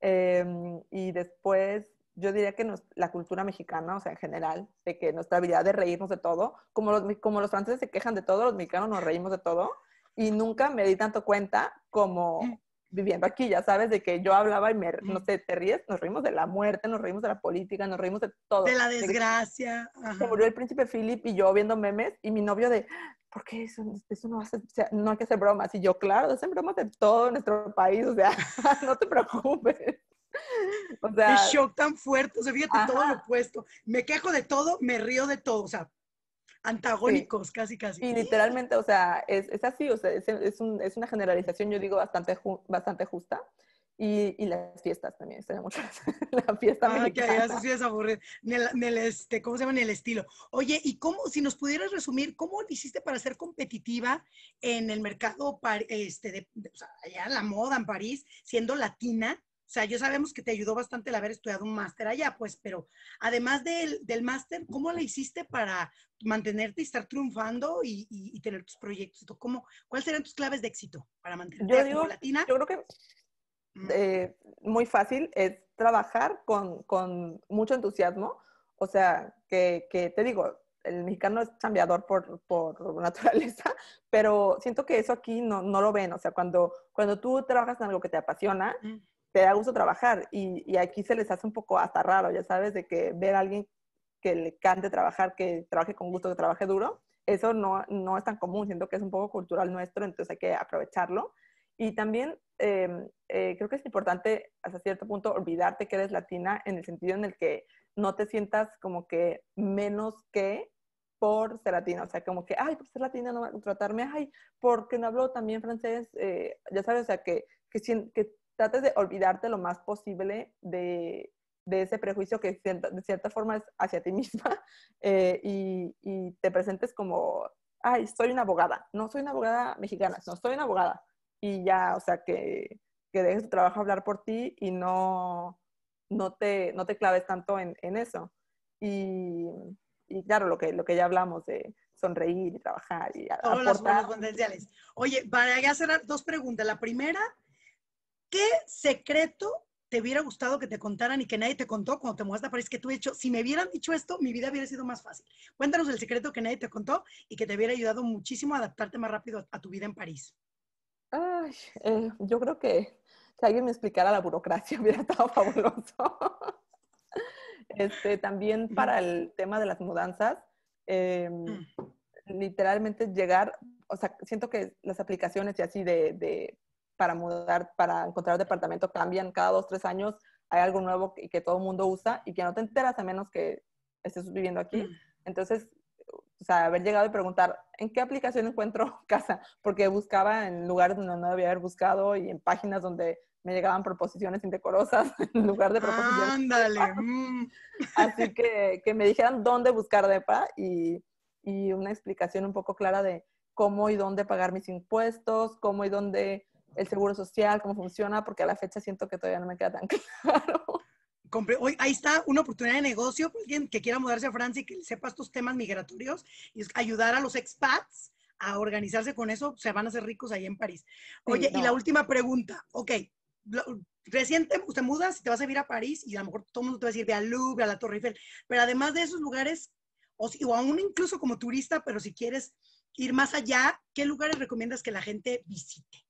Em, y después, yo diría que la cultura mexicana, o sea, en general, de que nuestra habilidad de reírnos de todo, como los, como los franceses se quejan de todo, los mexicanos nos reímos de todo y nunca me di tanto cuenta como mm viviendo aquí, ya sabes, de que yo hablaba y me, no sé, te ríes, nos reímos de la muerte, nos reímos de la política, nos reímos de todo. De la desgracia. Se murió el príncipe Philip y yo viendo memes y mi novio de, ¿por qué eso, eso no, hace, no hay que hacer bromas? Y yo, claro, hacen bromas de todo nuestro país, o sea, no te preocupes. O sea, shock tan fuerte, o sea, fíjate todo lo opuesto. Me quejo de todo, me río de todo, o sea, antagónicos, casi, casi. Y literalmente, o sea, es, es así, o sea, es, es, es, una generalización, yo digo, bastante, bastante justa. Y, y, las fiestas también, tenemos la fiesta ah, Que ya aburrido. En el, este, ¿Cómo se llama? En el estilo. Oye, y cómo, si nos pudieras resumir, ¿cómo lo hiciste para ser competitiva en el mercado, este, de, o sea, allá en la moda en París, siendo latina? O sea, yo sabemos que te ayudó bastante el haber estudiado un máster allá, pues, pero además del, del máster, ¿cómo le hiciste para mantenerte y estar triunfando y, y, tener tus proyectos? ¿Cómo, ¿Cuáles serán tus claves de éxito para mantenerte yo digo, latina? Yo creo que eh, muy fácil es trabajar con, con mucho entusiasmo. O sea, que, que, te digo, el mexicano es cambiador por, por, naturaleza, pero siento que eso aquí no, no, lo ven. O sea, cuando, cuando tú trabajas en algo que te apasiona, te da gusto trabajar y, aquí se les hace un poco hasta raro, ya sabes, de que ver a alguien que le cante trabajar, que trabaje con gusto, que trabaje duro, eso no, no es tan común, siento que es un poco cultural nuestro, entonces hay que aprovecharlo. Y también em, eh, creo que es importante hasta cierto punto olvidarte que eres latina en el sentido en el que no te sientas como que menos que por ser latina, o sea, como que, ay, por ser latina no va a tratarme, ay, porque no hablo también francés, eh, ya sabes, o sea, que, que, que trates de olvidarte lo más posible de, de ese prejuicio que de cierta forma es hacia ti misma eh, y, te presentes como, ay, soy una abogada, no soy una abogada mexicana, no, soy una abogada. Y ya, o sea, que, que dejes tu trabajo hablar por ti y no, no, te, no te claves tanto en, eso. Y, claro, lo que, lo que ya hablamos de sonreír y trabajar y todas Todos Oye, para ya cerrar, dos preguntas. La primera ¿Qué secreto te hubiera gustado que te contaran y que nadie te contó cuando te mudaste a París? Que tú, hecho, si me hubieran dicho esto, mi vida hubiera sido más fácil. Cuéntanos el secreto que nadie te contó y que te hubiera ayudado muchísimo a adaptarte más rápido a, tu vida en París. Ay, eh, yo creo que si alguien me explicara la burocracia hubiera estado fabuloso. Este, también para el tema de las mudanzas, em, mm. literalmente llegar, o sea, siento que las aplicaciones y así de para mudar, para encontrar departamento cambian cada dos, tres años, hay algo nuevo que, todo el mundo usa y que no te enteras a menos que estés viviendo aquí. Mm. Entonces, o sea, haber llegado y preguntar, ¿en qué aplicación encuentro casa? Porque buscaba en lugares donde no debía haber buscado y en páginas donde me llegaban proposiciones indecorosas en lugar de proposiciones. Ándale. Mm. Así que, que me dijeran dónde buscar DEPA y, y una explicación un poco clara de cómo y dónde pagar mis impuestos, cómo y dónde el seguro social, cómo funciona, porque a la fecha siento que todavía no me queda tan claro. Hoy, ahí está una oportunidad de negocio para alguien que quiera mudarse a Francia y que sepa estos temas migratorios y ayudar a los expats a organizarse con eso, se van a hacer ricos ahí en París. Oye, y la última pregunta, ok, reciente, usted muda, mudas te vas a ir a París y a lo mejor todo el mundo te va a decir, ve a Louvre, a la Torre Eiffel, pero además de esos lugares, o, si, o aún incluso como turista, pero si quieres ir más allá, ¿qué lugares recomiendas que la gente visite?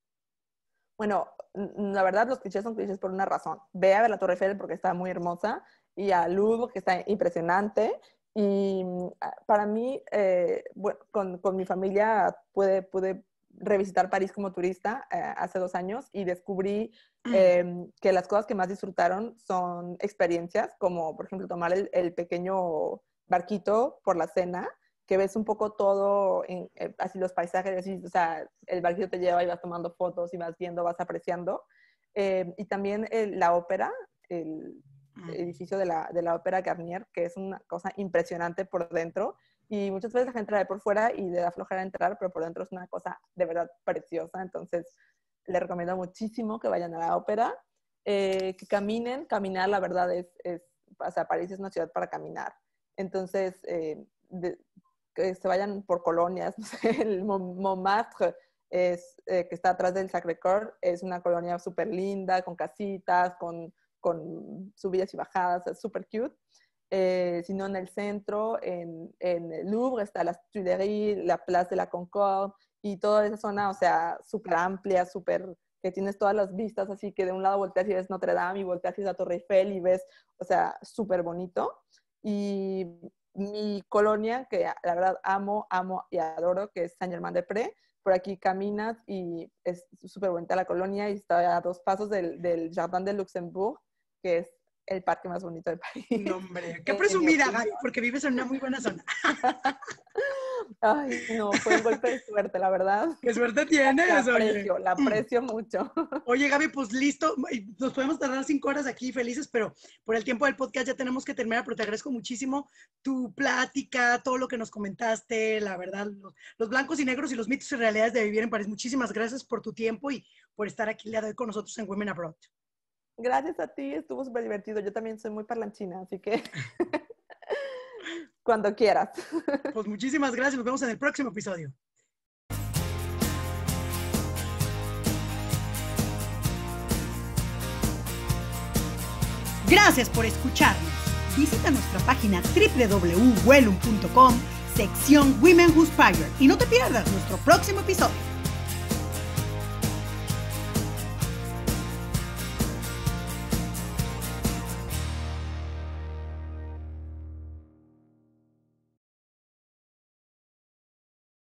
Bueno, la verdad los clichés son clichés por una razón. Ve a ver la Torre Eiffel porque está muy hermosa y a Louvre que está impresionante. Y mm, para mí, eh, con, mi familia pude, revisitar París como turista eh, hace dos años y descubrí mm. em, que las cosas que más disfrutaron son experiencias como, por ejemplo, tomar el pequeño barquito por la cena que ves un poco todo, en, eh, así los paisajes, o sea, el barquito te lleva y vas tomando fotos y vas viendo, vas apreciando. Eh, y también eh, la ópera, el, ah. edificio de la, de la, ópera Garnier, que es una cosa impresionante por dentro. Y muchas veces la gente la ve por fuera y le da flojera entrar, pero por dentro es una cosa de verdad preciosa. Entonces, le recomiendo muchísimo que vayan a la ópera, que caminen. Caminar, la verdad, es, es, o sea, París es una ciudad para caminar. Entonces, de, se vayan por colonias, el Montmartre, eh, que está atrás del Sacré-Cœur, es una colonia súper linda, con casitas, con, con subidas y bajadas, es súper cute. Eh, sino en el centro, en, el Louvre, está la Tuileries, la Place de la Concorde y toda esa zona, o sea, súper amplia, súper que tienes todas las vistas, así que de un lado volteas y ves Notre Dame y volteas y ves la Torre Eiffel y ves, o sea, súper bonito. Y mi colonia, que la verdad amo, amo y adoro, que es San Germán de Pre. Por aquí caminas y es súper bonita la colonia y está a dos pasos del, del de Luxembourg, que es el parque más bonito del país. No, qué presumida, Gaby, porque vives en una muy buena zona. Ay, no, fue un golpe de suerte, la verdad. ¡Qué suerte tienes! La aprecio, la aprecio mucho. Oye, Gaby, pues listo. Nos podemos tardar cinco horas aquí felices, pero por el tiempo del podcast ya tenemos que terminar, pero te agradezco muchísimo tu plática, todo lo que nos comentaste, la verdad, los, blancos y negros y los mitos y realidades de vivir en París. Muchísimas gracias por tu tiempo y por estar aquí le hoy con nosotros en Women Abroad. Gracias a ti, estuvo súper divertido. Yo también soy muy parlanchina, así que cuando quieras. Pues muchísimas gracias, nos vemos en el próximo episodio. Gracias por escucharnos. Visita nuestra página www.wellum.com, sección Women Who Fire y no te pierdas nuestro próximo episodio.